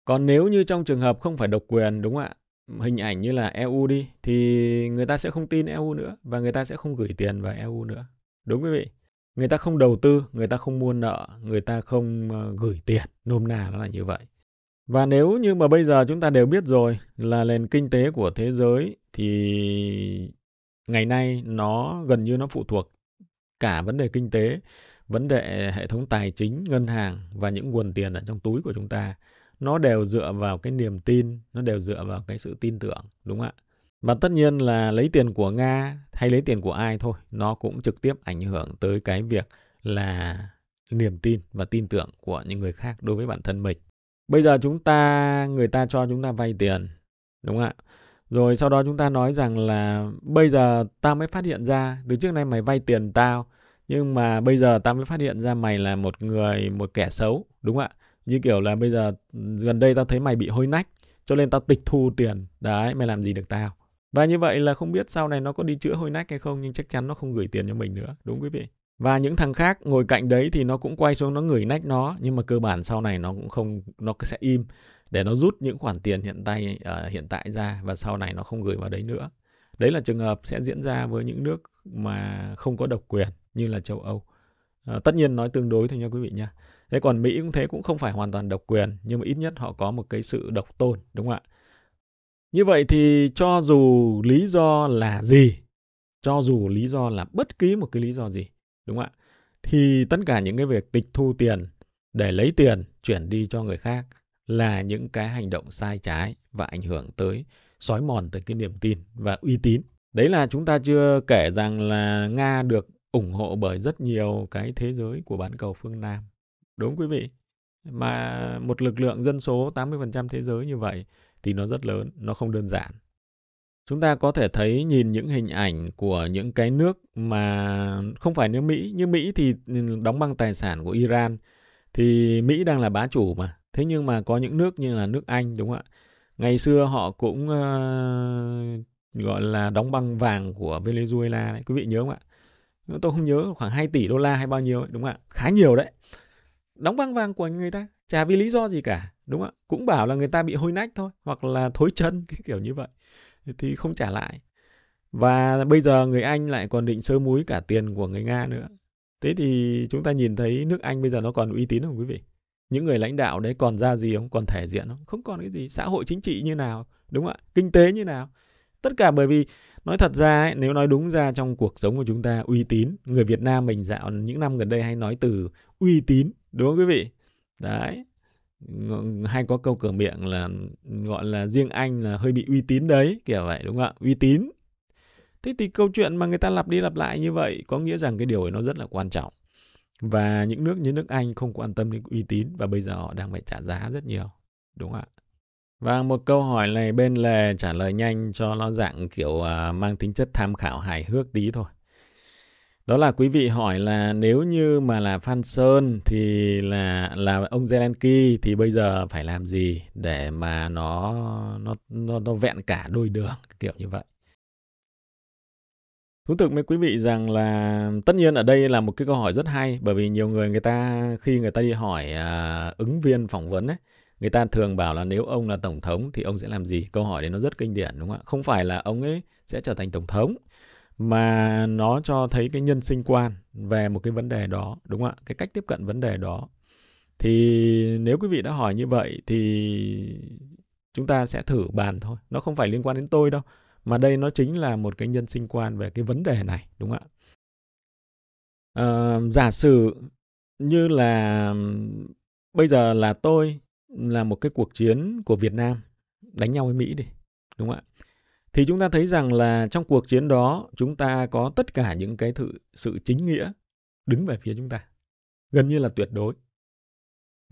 còn nếu như trong trường hợp không phải độc quyền đúng không ạ hình ảnh như là EU đi thì người ta sẽ không tin EU nữa và người ta sẽ không gửi tiền vào EU nữa đúng quý vị người ta không đầu tư người ta không mua nợ người ta không ờ, gửi tiền nôm na nó là như vậy và nếu như mà bây giờ chúng ta đều biết rồi là nền kinh tế của thế giới thì ngày nay nó gần như nó phụ thuộc cả vấn đề kinh tế vấn đề hệ thống tài chính ngân hàng và những nguồn tiền ở trong túi của chúng ta nó đều dựa vào cái niềm tin nó đều dựa vào cái sự tin tưởng đúng không ạ và tất nhiên là lấy tiền của nga hay lấy tiền của ai thôi nó cũng trực tiếp ảnh hưởng tới cái việc là niềm tin và tin tưởng của những người khác đối với bản thân mình bây giờ chúng ta người ta cho chúng ta vay tiền đúng không ạ rồi sau đó chúng ta nói rằng là bây giờ ta mới phát hiện ra, từ trước nay mày vay tiền tao, nhưng mà bây giờ ta mới phát hiện ra mày là một người, một kẻ xấu, đúng không ạ? Như kiểu là bây giờ gần đây tao thấy mày bị hôi nách, cho nên tao tịch thu tiền. Đấy, mày làm gì được tao? Và như vậy là không biết sau này nó có đi chữa hôi nách hay không, nhưng chắc chắn nó không gửi tiền cho mình nữa, đúng quý vị? Và những thằng khác ngồi cạnh đấy thì nó cũng quay xuống nó ngửi nách nó, nhưng mà cơ bản sau này nó cũng không, nó sẽ im để nó rút những khoản tiền hiện tại uh, ờ, hiện tại ra và sau này nó không gửi vào đấy nữa. Đấy là trường hợp sẽ diễn ra với những nước mà không có độc quyền như là châu Âu. À, tất nhiên nói tương đối thôi nha quý vị nha. Thế còn Mỹ cũng thế cũng không phải hoàn toàn độc quyền nhưng mà ít nhất họ có một cái sự độc tôn đúng không ạ? Như vậy thì cho dù lý do là gì, cho dù lý do là bất kỳ một cái lý do gì đúng không ạ? Thì tất cả những cái việc tịch thu tiền để lấy tiền chuyển đi cho người khác là những cái hành động sai trái và ảnh hưởng tới xói mòn tới cái niềm tin và uy tín. Đấy là chúng ta chưa kể rằng là Nga được ủng hộ bởi rất nhiều cái thế giới của bán cầu phương Nam. Đúng quý vị? Mà một lực lượng dân số 80% thế giới như vậy thì nó rất lớn, nó không đơn giản. Chúng ta có thể thấy nhìn những hình ảnh của những cái nước mà không phải nước Mỹ, như Mỹ thì đóng băng tài sản của Iran thì Mỹ đang là bá chủ mà, thế nhưng mà có những nước như là nước anh đúng không ạ ngày xưa họ cũng uh, gọi là đóng băng vàng của venezuela đấy quý vị nhớ không ạ tôi không nhớ khoảng 2 tỷ đô la hay bao nhiêu ấy, đúng không ạ khá nhiều đấy đóng băng vàng của người ta chả vì lý do gì cả đúng không ạ cũng bảo là người ta bị hôi nách thôi hoặc là thối chân cái kiểu như vậy thì không trả lại và bây giờ người anh lại còn định sơ múi cả tiền của người nga nữa thế thì chúng ta nhìn thấy nước anh bây giờ nó còn uy tín không quý vị những người lãnh đạo đấy còn ra gì không còn thể diện không không còn cái gì xã hội chính trị như nào đúng không ạ kinh tế như nào tất cả bởi vì nói thật ra ấy, nếu nói đúng ra trong cuộc sống của chúng ta uy tín người Việt Nam mình dạo những năm gần đây hay nói từ uy tín đúng không quý vị đấy hay có câu cửa miệng là gọi là riêng anh là hơi bị uy tín đấy kiểu vậy đúng không ạ uy tín thế thì câu chuyện mà người ta lặp đi lặp lại như vậy có nghĩa rằng cái điều ấy nó rất là quan trọng và những nước như nước Anh không quan tâm đến uy tín và bây giờ họ đang phải trả giá rất nhiều. Đúng không ạ. Và một câu hỏi này bên lề trả lời nhanh cho nó dạng kiểu uh, mang tính chất tham khảo hài hước tí thôi. Đó là quý vị hỏi là nếu như mà là Phan Sơn thì là là ông Zelensky thì bây giờ phải làm gì để mà nó nó nó, nó vẹn cả đôi đường kiểu như vậy thú thực với quý vị rằng là tất nhiên ở đây là một cái câu hỏi rất hay bởi vì nhiều người người ta khi người ta đi hỏi à, ứng viên phỏng vấn ấy người ta thường bảo là nếu ông là tổng thống thì ông sẽ làm gì câu hỏi đấy nó rất kinh điển đúng không ạ không phải là ông ấy sẽ trở thành tổng thống mà nó cho thấy cái nhân sinh quan về một cái vấn đề đó đúng không ạ cái cách tiếp cận vấn đề đó thì nếu quý vị đã hỏi như vậy thì chúng ta sẽ thử bàn thôi nó không phải liên quan đến tôi đâu mà đây nó chính là một cái nhân sinh quan về cái vấn đề này đúng không ạ à, giả sử như là bây giờ là tôi là một cái cuộc chiến của Việt Nam đánh nhau với Mỹ đi đúng không ạ thì chúng ta thấy rằng là trong cuộc chiến đó chúng ta có tất cả những cái thử, sự chính nghĩa đứng về phía chúng ta gần như là tuyệt đối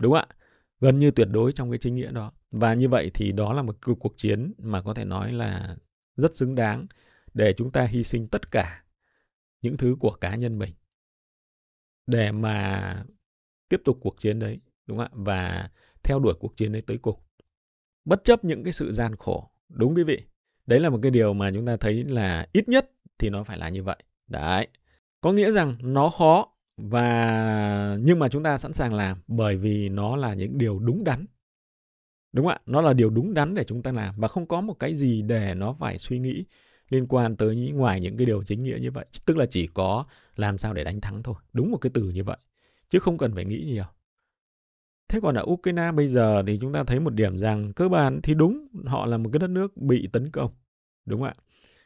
đúng không ạ gần như tuyệt đối trong cái chính nghĩa đó và như vậy thì đó là một cuộc chiến mà có thể nói là rất xứng đáng để chúng ta hy sinh tất cả những thứ của cá nhân mình để mà tiếp tục cuộc chiến đấy đúng không ạ và theo đuổi cuộc chiến đấy tới cùng bất chấp những cái sự gian khổ đúng quý vị đấy là một cái điều mà chúng ta thấy là ít nhất thì nó phải là như vậy đấy có nghĩa rằng nó khó và nhưng mà chúng ta sẵn sàng làm bởi vì nó là những điều đúng đắn Đúng không ạ? Nó là điều đúng đắn để chúng ta làm và không có một cái gì để nó phải suy nghĩ liên quan tới những, ngoài những cái điều chính nghĩa như vậy. Tức là chỉ có làm sao để đánh thắng thôi. Đúng một cái từ như vậy. Chứ không cần phải nghĩ nhiều. Thế còn ở Ukraine bây giờ thì chúng ta thấy một điểm rằng cơ bản thì đúng họ là một cái đất nước bị tấn công. Đúng không ạ?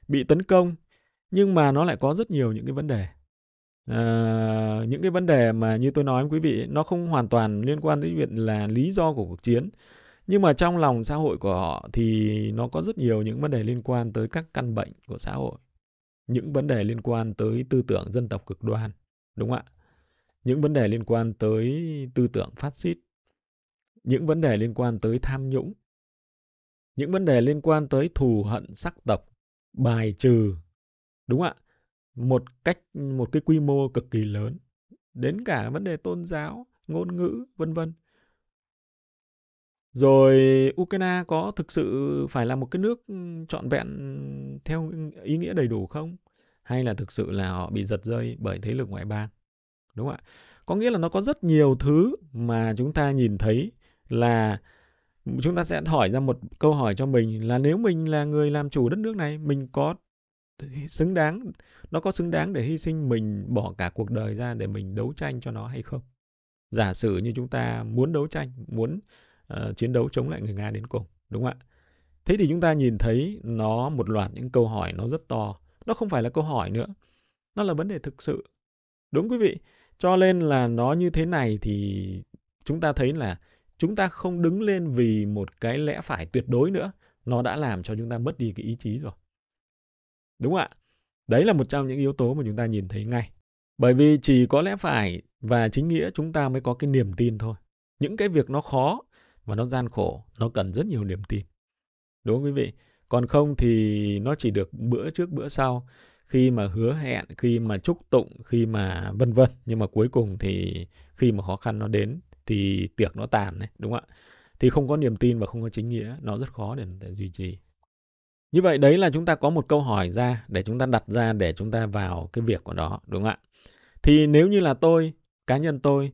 Bị tấn công nhưng mà nó lại có rất nhiều những cái vấn đề. À, những cái vấn đề mà như tôi nói với quý vị nó không hoàn toàn liên quan đến việc là lý do của cuộc chiến nhưng mà trong lòng xã hội của họ thì nó có rất nhiều những vấn đề liên quan tới các căn bệnh của xã hội những vấn đề liên quan tới tư tưởng dân tộc cực đoan đúng không ạ những vấn đề liên quan tới tư tưởng phát xít những vấn đề liên quan tới tham nhũng những vấn đề liên quan tới thù hận sắc tộc bài trừ đúng không ạ một cách một cái quy mô cực kỳ lớn đến cả vấn đề tôn giáo ngôn ngữ vân vân rồi Ukraine có thực sự phải là một cái nước ừ, trọn vẹn theo ý nghĩa đầy đủ không? Hay là thực sự là họ bị giật rơi bởi thế lực ngoại bang? Đúng không ạ? Có nghĩa là nó có rất nhiều thứ mà chúng ta nhìn thấy là chúng ta sẽ hỏi ra một câu hỏi cho mình là nếu mình là người làm chủ đất nước này, mình có xứng đáng nó có xứng đáng để hy sinh mình bỏ cả cuộc đời ra để mình đấu tranh cho nó hay không? Giả sử như chúng ta muốn đấu tranh, muốn Ờ, chiến đấu chống lại người Nga đến cùng, đúng không ạ? Thế thì chúng ta nhìn thấy nó một loạt những câu hỏi nó rất to. Nó không phải là câu hỏi nữa. Nó là vấn đề thực sự. Đúng quý vị. Cho nên là nó như thế này thì chúng ta thấy là chúng ta không đứng lên vì một cái lẽ phải tuyệt đối nữa. Nó đã làm cho chúng ta mất đi cái ý chí rồi. Đúng ạ. Đấy là một trong những yếu tố mà chúng ta nhìn thấy ngay. Bởi vì chỉ có lẽ phải và chính nghĩa chúng ta mới có cái niềm tin thôi. Những cái việc nó khó và nó gian khổ, nó cần rất nhiều niềm tin. Đúng quý vị? Còn không thì nó chỉ được bữa trước bữa sau khi mà hứa hẹn, khi mà chúc tụng, khi mà vân vân. Nhưng mà cuối cùng thì khi mà khó khăn nó đến thì tiệc nó tàn đấy, đúng không ạ? Thì không có niềm tin và không có chính nghĩa, nó rất khó để, để duy trì. Như vậy đấy là chúng ta có một câu hỏi ra để chúng ta đặt ra để chúng ta vào cái việc của đó, đúng không ạ? Thì nếu như là tôi, cá nhân tôi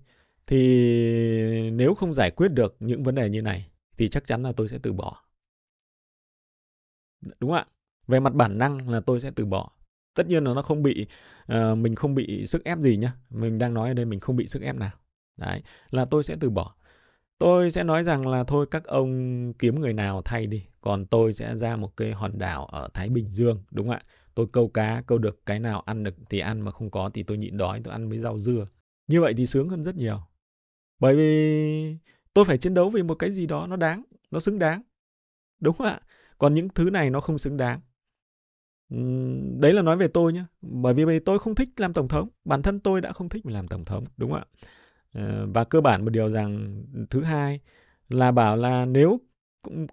thì nếu không giải quyết được những vấn đề như này thì chắc chắn là tôi sẽ từ bỏ đúng không ạ về mặt bản năng là tôi sẽ từ bỏ tất nhiên là nó không bị uh, mình không bị sức ép gì nhá mình đang nói ở đây mình không bị sức ép nào đấy là tôi sẽ từ bỏ tôi sẽ nói rằng là thôi các ông kiếm người nào thay đi còn tôi sẽ ra một cái hòn đảo ở thái bình dương đúng không ạ tôi câu cá câu được cái nào ăn được thì ăn mà không có thì tôi nhịn đói tôi ăn với rau dưa như vậy thì sướng hơn rất nhiều bởi vì tôi phải chiến đấu vì một cái gì đó nó đáng, nó xứng đáng. Đúng không ạ? Còn những thứ này nó không xứng đáng. Đấy là nói về tôi nhé. Bởi vì tôi không thích làm tổng thống. Bản thân tôi đã không thích làm tổng thống. Đúng không ạ? Ờ, và cơ bản một điều rằng thứ hai là bảo là nếu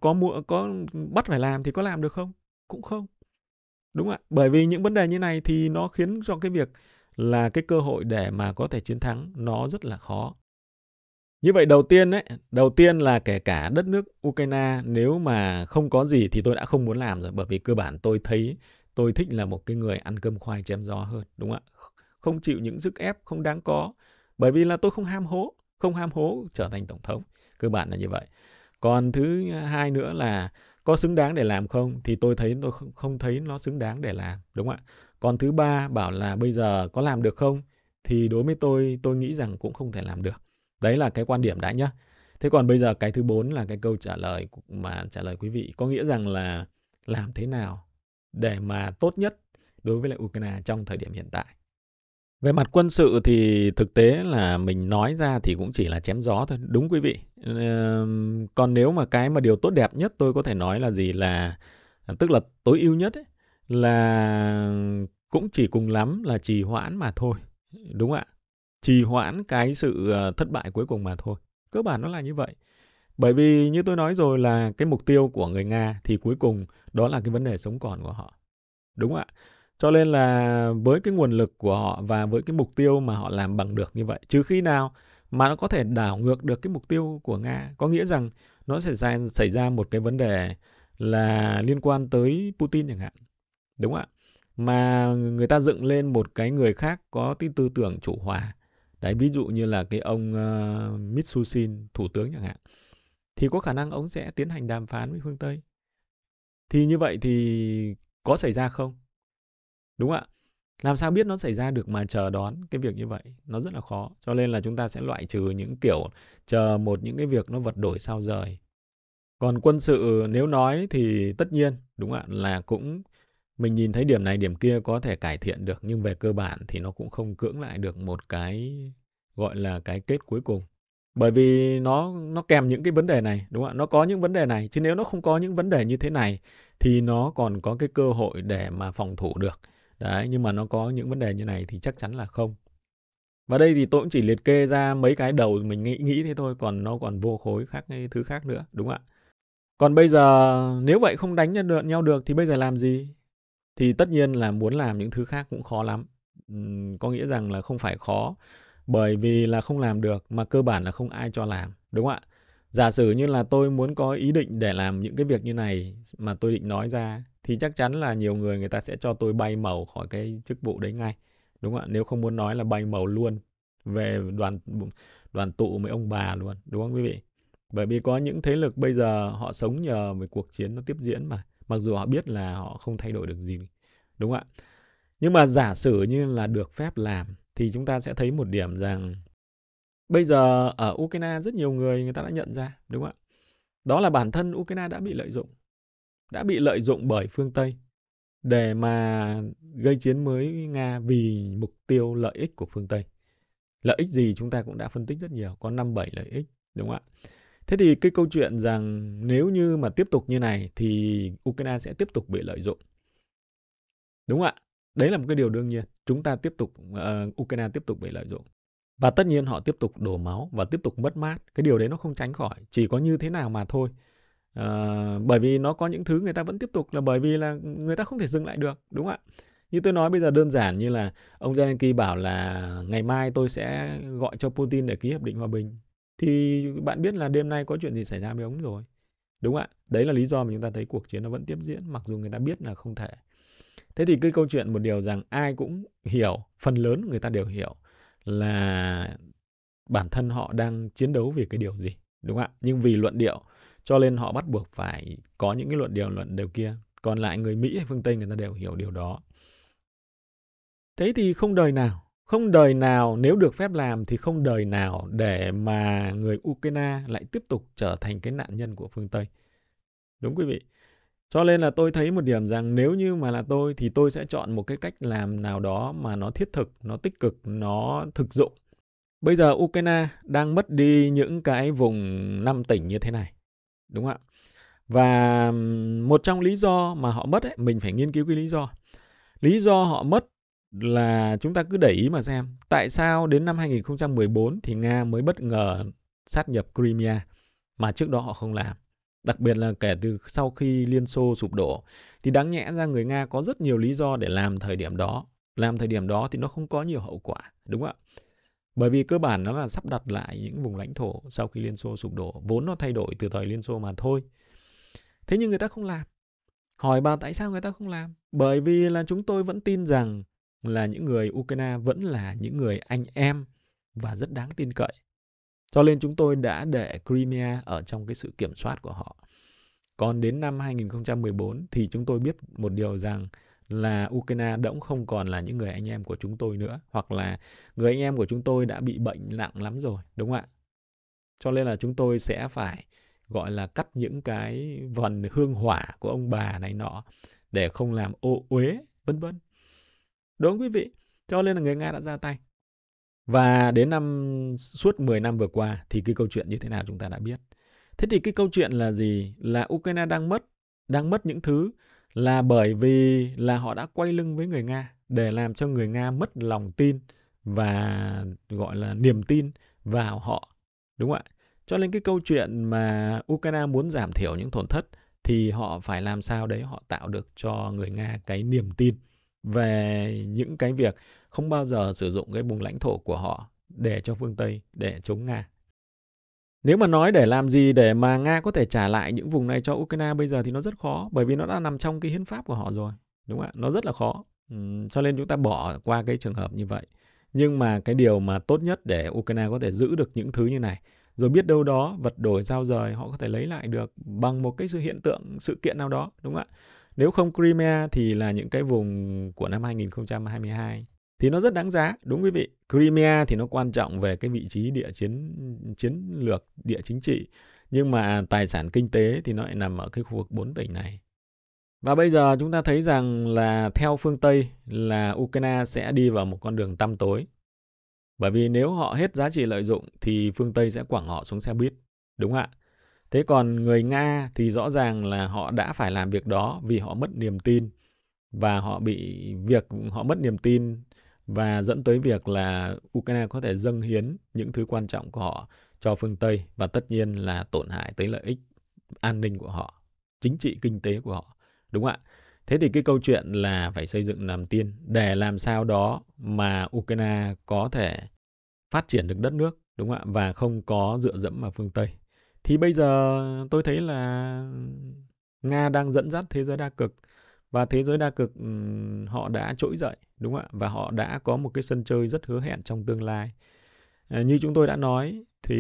có mua có bắt phải làm thì có làm được không? Cũng không. Đúng ạ. Bởi vì những vấn đề như này thì nó khiến cho cái việc là cái cơ hội để mà có thể chiến thắng nó rất là khó. Như vậy đầu tiên đấy, đầu tiên là kể cả đất nước Ukraine nếu mà không có gì thì tôi đã không muốn làm rồi bởi vì cơ bản tôi thấy tôi thích là một cái người ăn cơm khoai chém gió hơn đúng không ạ? Không chịu những sức ép không đáng có bởi vì là tôi không ham hố, không ham hố trở thành tổng thống. Cơ bản là như vậy. Còn thứ hai nữa là có xứng đáng để làm không thì tôi thấy tôi không thấy nó xứng đáng để làm đúng không ạ? Còn thứ ba bảo là bây giờ có làm được không thì đối với tôi tôi nghĩ rằng cũng không thể làm được Đấy là cái quan điểm đã nhá. Thế còn bây giờ cái thứ bốn là cái câu trả lời mà trả lời quý vị có nghĩa rằng là làm thế nào để mà tốt nhất đối với lại Ukraine trong thời điểm hiện tại. Về mặt quân sự thì thực tế là mình nói ra thì cũng chỉ là chém gió thôi, đúng quý vị. còn nếu mà cái mà điều tốt đẹp nhất tôi có thể nói là gì là tức là tối ưu nhất ấy, là cũng chỉ cùng lắm là trì hoãn mà thôi, đúng ạ trì hoãn cái sự ờ, thất bại cuối cùng mà thôi cơ bản nó là như vậy bởi vì như tôi nói rồi là cái mục tiêu của người nga thì cuối cùng đó là cái vấn đề sống còn của họ đúng ạ cho nên là với cái nguồn lực của họ và với cái mục tiêu mà họ làm bằng được như vậy trừ khi nào mà nó có thể đảo ngược được cái mục tiêu của nga có nghĩa rằng nó sẽ ra, xảy ra một cái vấn đề là liên quan tới putin chẳng hạn đúng ạ mà người ta dựng lên một cái người khác có tư tưởng chủ hòa đấy ví dụ như là cái ông uh, ờ, Mitsubishi thủ tướng chẳng hạn thì có khả năng ông sẽ tiến hành đàm phán với phương Tây thì như vậy thì có xảy ra không đúng ạ làm sao biết nó xảy ra được mà chờ đón cái việc như vậy nó rất là khó cho nên là chúng ta sẽ loại trừ những kiểu chờ một những cái việc nó vật đổi sao rời còn quân sự nếu nói thì tất nhiên đúng ạ là cũng mình nhìn thấy điểm này điểm kia có thể cải thiện được nhưng về cơ bản thì nó cũng không cưỡng lại được một cái gọi là cái kết cuối cùng bởi vì nó nó kèm những cái vấn đề này đúng không ạ nó có những vấn đề này chứ nếu nó không có những vấn đề như thế này thì nó còn có cái cơ hội để mà phòng thủ được đấy nhưng mà nó có những vấn đề như này thì chắc chắn là không và đây thì tôi cũng chỉ liệt kê ra mấy cái đầu mình nghĩ nghĩ thế thôi còn nó còn vô khối khác cái thứ khác nữa đúng không ạ còn bây giờ nếu vậy không đánh nhau được thì bây giờ làm gì thì tất nhiên là muốn làm những thứ khác cũng khó lắm có nghĩa rằng là không phải khó bởi vì là không làm được mà cơ bản là không ai cho làm đúng không ạ giả sử như là tôi muốn có ý định để làm những cái việc như này mà tôi định nói ra thì chắc chắn là nhiều người người ta sẽ cho tôi bay màu khỏi cái chức vụ đấy ngay đúng không ạ nếu không muốn nói là bay màu luôn về đoàn đoàn tụ mấy ông bà luôn đúng không quý vị bởi vì có những thế lực bây giờ họ sống nhờ về cuộc chiến nó tiếp diễn mà mặc dù họ biết là họ không thay đổi được gì đúng không ạ nhưng mà giả sử như là được phép làm thì chúng ta sẽ thấy một điểm rằng bây giờ ở Ukraine rất nhiều người người ta đã nhận ra đúng không ạ đó là bản thân Ukraine đã bị lợi dụng đã bị lợi dụng bởi phương Tây để mà gây chiến mới Nga vì mục tiêu lợi ích của phương Tây lợi ích gì chúng ta cũng đã phân tích rất nhiều có năm bảy lợi ích đúng không ạ Thế thì cái câu chuyện rằng nếu như mà tiếp tục như này thì Ukraine sẽ tiếp tục bị lợi dụng. Đúng ạ? Đấy là một cái điều đương nhiên. Chúng ta tiếp tục, uh, Ukraine tiếp tục bị lợi dụng. Và tất nhiên họ tiếp tục đổ máu và tiếp tục mất mát. Cái điều đấy nó không tránh khỏi. Chỉ có như thế nào mà thôi. Uh, bởi vì nó có những thứ người ta vẫn tiếp tục là bởi vì là người ta không thể dừng lại được. Đúng ạ? Như tôi nói bây giờ đơn giản như là ông Zelensky bảo là ngày mai tôi sẽ gọi cho Putin để ký hiệp định hòa bình thì bạn biết là đêm nay có chuyện gì xảy ra với ông rồi đúng ạ đấy là lý do mà chúng ta thấy cuộc chiến nó vẫn tiếp diễn mặc dù người ta biết là không thể thế thì cái câu chuyện một điều rằng ai cũng hiểu phần lớn người ta đều hiểu là bản thân họ đang chiến đấu vì cái điều gì đúng không ạ nhưng vì luận điệu cho nên họ bắt buộc phải có những cái luận điệu luận điều kia còn lại người mỹ hay phương tây người ta đều hiểu điều đó thế thì không đời nào không đời nào nếu được phép làm thì không đời nào để mà người Ukraine lại tiếp tục trở thành cái nạn nhân của phương Tây. Đúng quý vị. Cho nên là tôi thấy một điểm rằng nếu như mà là tôi thì tôi sẽ chọn một cái cách làm nào đó mà nó thiết thực, nó tích cực, nó thực dụng. Bây giờ Ukraine đang mất đi những cái vùng 5 tỉnh như thế này. Đúng không ạ? Và một trong lý do mà họ mất ấy, mình phải nghiên cứu cái lý do. Lý do họ mất là chúng ta cứ để ý mà xem tại sao đến năm 2014 thì Nga mới bất ngờ sát nhập Crimea mà trước đó họ không làm. Đặc biệt là kể từ sau khi Liên Xô sụp đổ thì đáng nhẽ ra người Nga có rất nhiều lý do để làm thời điểm đó. Làm thời điểm đó thì nó không có nhiều hậu quả, đúng không ạ? Bởi vì cơ bản nó là sắp đặt lại những vùng lãnh thổ sau khi Liên Xô sụp đổ, vốn nó thay đổi từ thời Liên Xô mà thôi. Thế nhưng người ta không làm. Hỏi bà tại sao người ta không làm? Bởi vì là chúng tôi vẫn tin rằng là những người Ukraine vẫn là những người anh em và rất đáng tin cậy. Cho nên chúng tôi đã để Crimea ở trong cái sự kiểm soát của họ. Còn đến năm 2014 thì chúng tôi biết một điều rằng là Ukraine đã không còn là những người anh em của chúng tôi nữa hoặc là người anh em của chúng tôi đã bị bệnh nặng lắm rồi, đúng không ạ? Cho nên là chúng tôi sẽ phải gọi là cắt những cái vần hương hỏa của ông bà này nọ để không làm ô uế vân vân. Đúng quý vị. Cho nên là người Nga đã ra tay. Và đến năm suốt 10 năm vừa qua thì cái câu chuyện như thế nào chúng ta đã biết. Thế thì cái câu chuyện là gì? Là Ukraine đang mất, đang mất những thứ là bởi vì là họ đã quay lưng với người Nga để làm cho người Nga mất lòng tin và gọi là niềm tin vào họ. Đúng không ạ? Cho nên cái câu chuyện mà Ukraine muốn giảm thiểu những tổn thất thì họ phải làm sao đấy họ tạo được cho người Nga cái niềm tin về những cái việc không bao giờ sử dụng cái vùng lãnh thổ của họ để cho phương Tây, để chống Nga. Nếu mà nói để làm gì để mà Nga có thể trả lại những vùng này cho Ukraine bây giờ thì nó rất khó bởi vì nó đã nằm trong cái hiến pháp của họ rồi. Đúng không ạ? Nó rất là khó. Ừ, cho nên chúng ta bỏ qua cái trường hợp như vậy. Nhưng mà cái điều mà tốt nhất để Ukraine có thể giữ được những thứ như này rồi biết đâu đó vật đổi giao rời họ có thể lấy lại được bằng một cái sự hiện tượng sự kiện nào đó đúng không ạ nếu không Crimea thì là những cái vùng của năm 2022 thì nó rất đáng giá đúng quý vị Crimea thì nó quan trọng về cái vị trí địa chiến chiến lược địa chính trị nhưng mà tài sản kinh tế thì nó lại nằm ở cái khu vực bốn tỉnh này và bây giờ chúng ta thấy rằng là theo phương Tây là Ukraine sẽ đi vào một con đường tăm tối bởi vì nếu họ hết giá trị lợi dụng thì phương Tây sẽ quẳng họ xuống xe buýt đúng không ạ Thế còn người Nga thì rõ ràng là họ đã phải làm việc đó vì họ mất niềm tin và họ bị việc họ mất niềm tin và dẫn tới việc là Ukraine có thể dâng hiến những thứ quan trọng của họ cho phương Tây và tất nhiên là tổn hại tới lợi ích an ninh của họ, chính trị kinh tế của họ, đúng ạ? Thế thì cái câu chuyện là phải xây dựng làm tiên để làm sao đó mà Ukraine có thể phát triển được đất nước, đúng ạ? Và không có dựa dẫm vào phương Tây thì bây giờ tôi thấy là Nga đang dẫn dắt thế giới đa cực và thế giới đa cực họ đã trỗi dậy đúng không ạ và họ đã có một cái sân chơi rất hứa hẹn trong tương lai à, như chúng tôi đã nói thì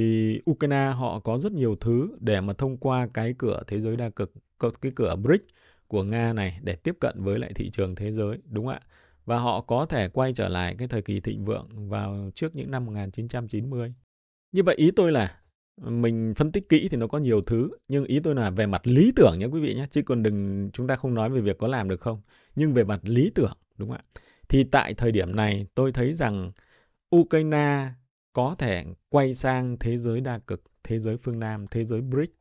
Ukraine họ có rất nhiều thứ để mà thông qua cái cửa thế giới đa cực cái cửa BRICS của Nga này để tiếp cận với lại thị trường thế giới đúng không ạ và họ có thể quay trở lại cái thời kỳ thịnh vượng vào trước những năm 1990 như vậy ý tôi là mình phân tích kỹ thì nó có nhiều thứ nhưng ý tôi là về mặt lý tưởng nhé quý vị nhé chứ còn đừng chúng ta không nói về việc có làm được không nhưng về mặt lý tưởng đúng không ạ thì tại thời điểm này tôi thấy rằng Ukraine có thể quay sang thế giới đa cực thế giới phương Nam thế giới BRICS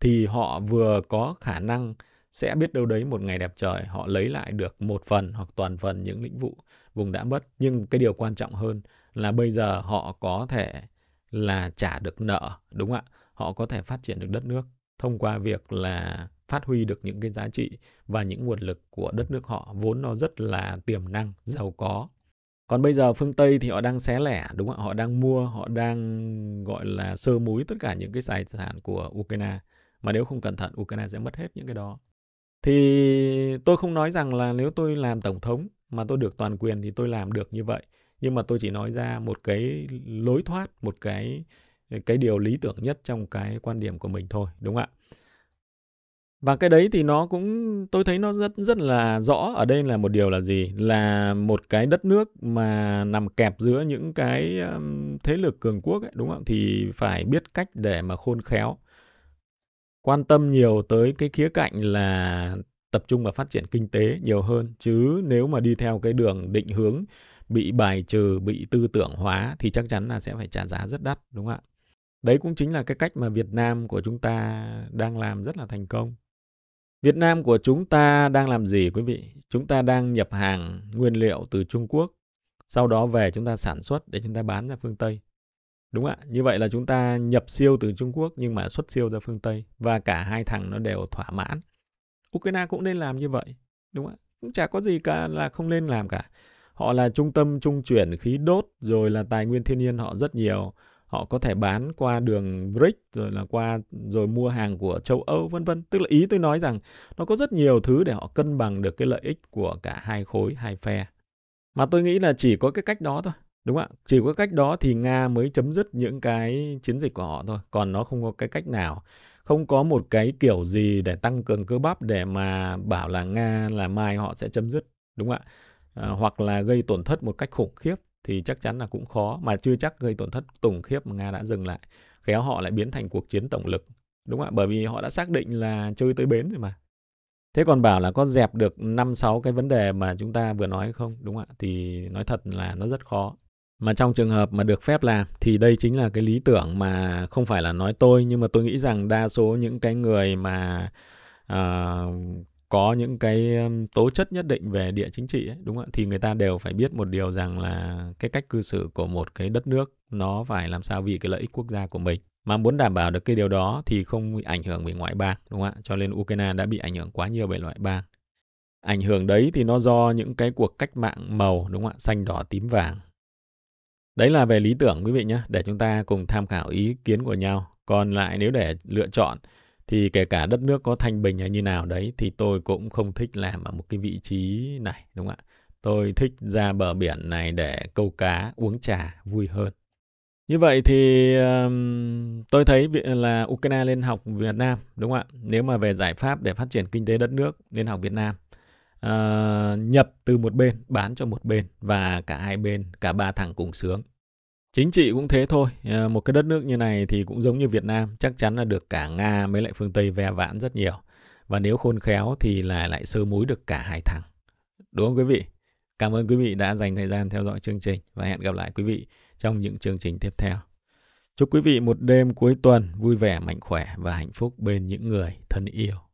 thì họ vừa có khả năng sẽ biết đâu đấy một ngày đẹp trời họ lấy lại được một phần hoặc toàn phần những lĩnh vụ vùng đã mất nhưng cái điều quan trọng hơn là bây giờ họ có thể là trả được nợ đúng không ạ họ có thể phát triển được đất nước thông qua việc là phát huy được những cái giá trị và những nguồn lực của đất nước họ vốn nó rất là tiềm năng giàu có còn bây giờ phương Tây thì họ đang xé lẻ, đúng không ạ? Họ đang mua, họ đang gọi là sơ múi tất cả những cái tài sản của Ukraine. Mà nếu không cẩn thận, Ukraine sẽ mất hết những cái đó. Thì tôi không nói rằng là nếu tôi làm tổng thống mà tôi được toàn quyền thì tôi làm được như vậy nhưng mà tôi chỉ nói ra một cái lối thoát một cái cái điều lý tưởng nhất trong cái quan điểm của mình thôi đúng không ạ và cái đấy thì nó cũng tôi thấy nó rất rất là rõ ở đây là một điều là gì là một cái đất nước mà nằm kẹp giữa những cái thế lực cường quốc ấy, đúng không thì phải biết cách để mà khôn khéo quan tâm nhiều tới cái khía cạnh là tập trung vào phát triển kinh tế nhiều hơn chứ nếu mà đi theo cái đường định hướng bị bài trừ bị tư tưởng hóa thì chắc chắn là sẽ phải trả giá rất đắt đúng không ạ đấy cũng chính là cái cách mà việt nam của chúng ta đang làm rất là thành công việt nam của chúng ta đang làm gì quý vị chúng ta đang nhập hàng nguyên liệu từ trung quốc sau đó về chúng ta sản xuất để chúng ta bán ra phương tây đúng ạ như vậy là chúng ta nhập siêu từ trung quốc nhưng mà xuất siêu ra phương tây và cả hai thằng nó đều thỏa mãn ukraine cũng nên làm như vậy đúng không ạ cũng chả có gì cả là không nên làm cả Họ là trung tâm trung chuyển khí đốt rồi là tài nguyên thiên nhiên họ rất nhiều. Họ có thể bán qua đường BRIC rồi là qua rồi mua hàng của châu Âu vân vân. Tức là ý tôi nói rằng nó có rất nhiều thứ để họ cân bằng được cái lợi ích của cả hai khối, hai phe. Mà tôi nghĩ là chỉ có cái cách đó thôi. Đúng không ạ, chỉ có cách đó thì Nga mới chấm dứt những cái chiến dịch của họ thôi. Còn nó không có cái cách nào không có một cái kiểu gì để tăng cường cơ bắp để mà bảo là Nga là mai họ sẽ chấm dứt, đúng không ạ? à, hoặc là gây tổn thất một cách khủng khiếp thì chắc chắn là cũng khó mà chưa chắc gây tổn thất khủng khiếp mà Nga đã dừng lại khéo họ lại biến thành cuộc chiến tổng lực đúng không ạ bởi vì họ đã xác định là chơi tới bến rồi mà thế còn bảo là có dẹp được năm sáu cái vấn đề mà chúng ta vừa nói không đúng không ạ thì nói thật là nó rất khó mà trong trường hợp mà được phép làm thì đây chính là cái lý tưởng mà không phải là nói tôi nhưng mà tôi nghĩ rằng đa số những cái người mà uh, có những cái tố chất nhất định về địa chính trị ấy, đúng không ạ thì người ta đều phải biết một điều rằng là cái cách cư xử của một cái đất nước nó phải làm sao vì cái lợi ích quốc gia của mình mà muốn đảm bảo được cái điều đó thì không bị ảnh hưởng về ngoại bang đúng không ạ cho nên Ukraine đã bị ảnh hưởng quá nhiều bởi ngoại bang ảnh hưởng đấy thì nó do những cái cuộc cách mạng màu đúng không ạ xanh đỏ tím vàng đấy là về lý tưởng quý vị nhé để chúng ta cùng tham khảo ý kiến của nhau còn lại nếu để lựa chọn thì kể cả đất nước có thanh bình hay như nào đấy thì tôi cũng không thích làm ở một cái vị trí này đúng không ạ tôi thích ra bờ biển này để câu cá uống trà vui hơn như vậy thì tôi thấy là Ukraine lên học Việt Nam đúng không ạ nếu mà về giải pháp để phát triển kinh tế đất nước nên học Việt Nam uh, nhập từ một bên bán cho một bên và cả hai bên cả ba thằng cùng sướng Chính trị cũng thế thôi, ờ, một cái đất nước như này thì cũng giống như Việt Nam, chắc chắn là được cả Nga mới lại phương Tây ve vãn rất nhiều. Và nếu khôn khéo thì là lại sơ múi được cả hai thằng. Đúng không quý vị? Cảm ơn quý vị đã dành thời gian theo dõi chương trình và hẹn gặp lại quý vị trong những chương trình tiếp theo. Chúc quý vị một đêm cuối tuần vui vẻ, mạnh khỏe và hạnh phúc bên những người thân yêu.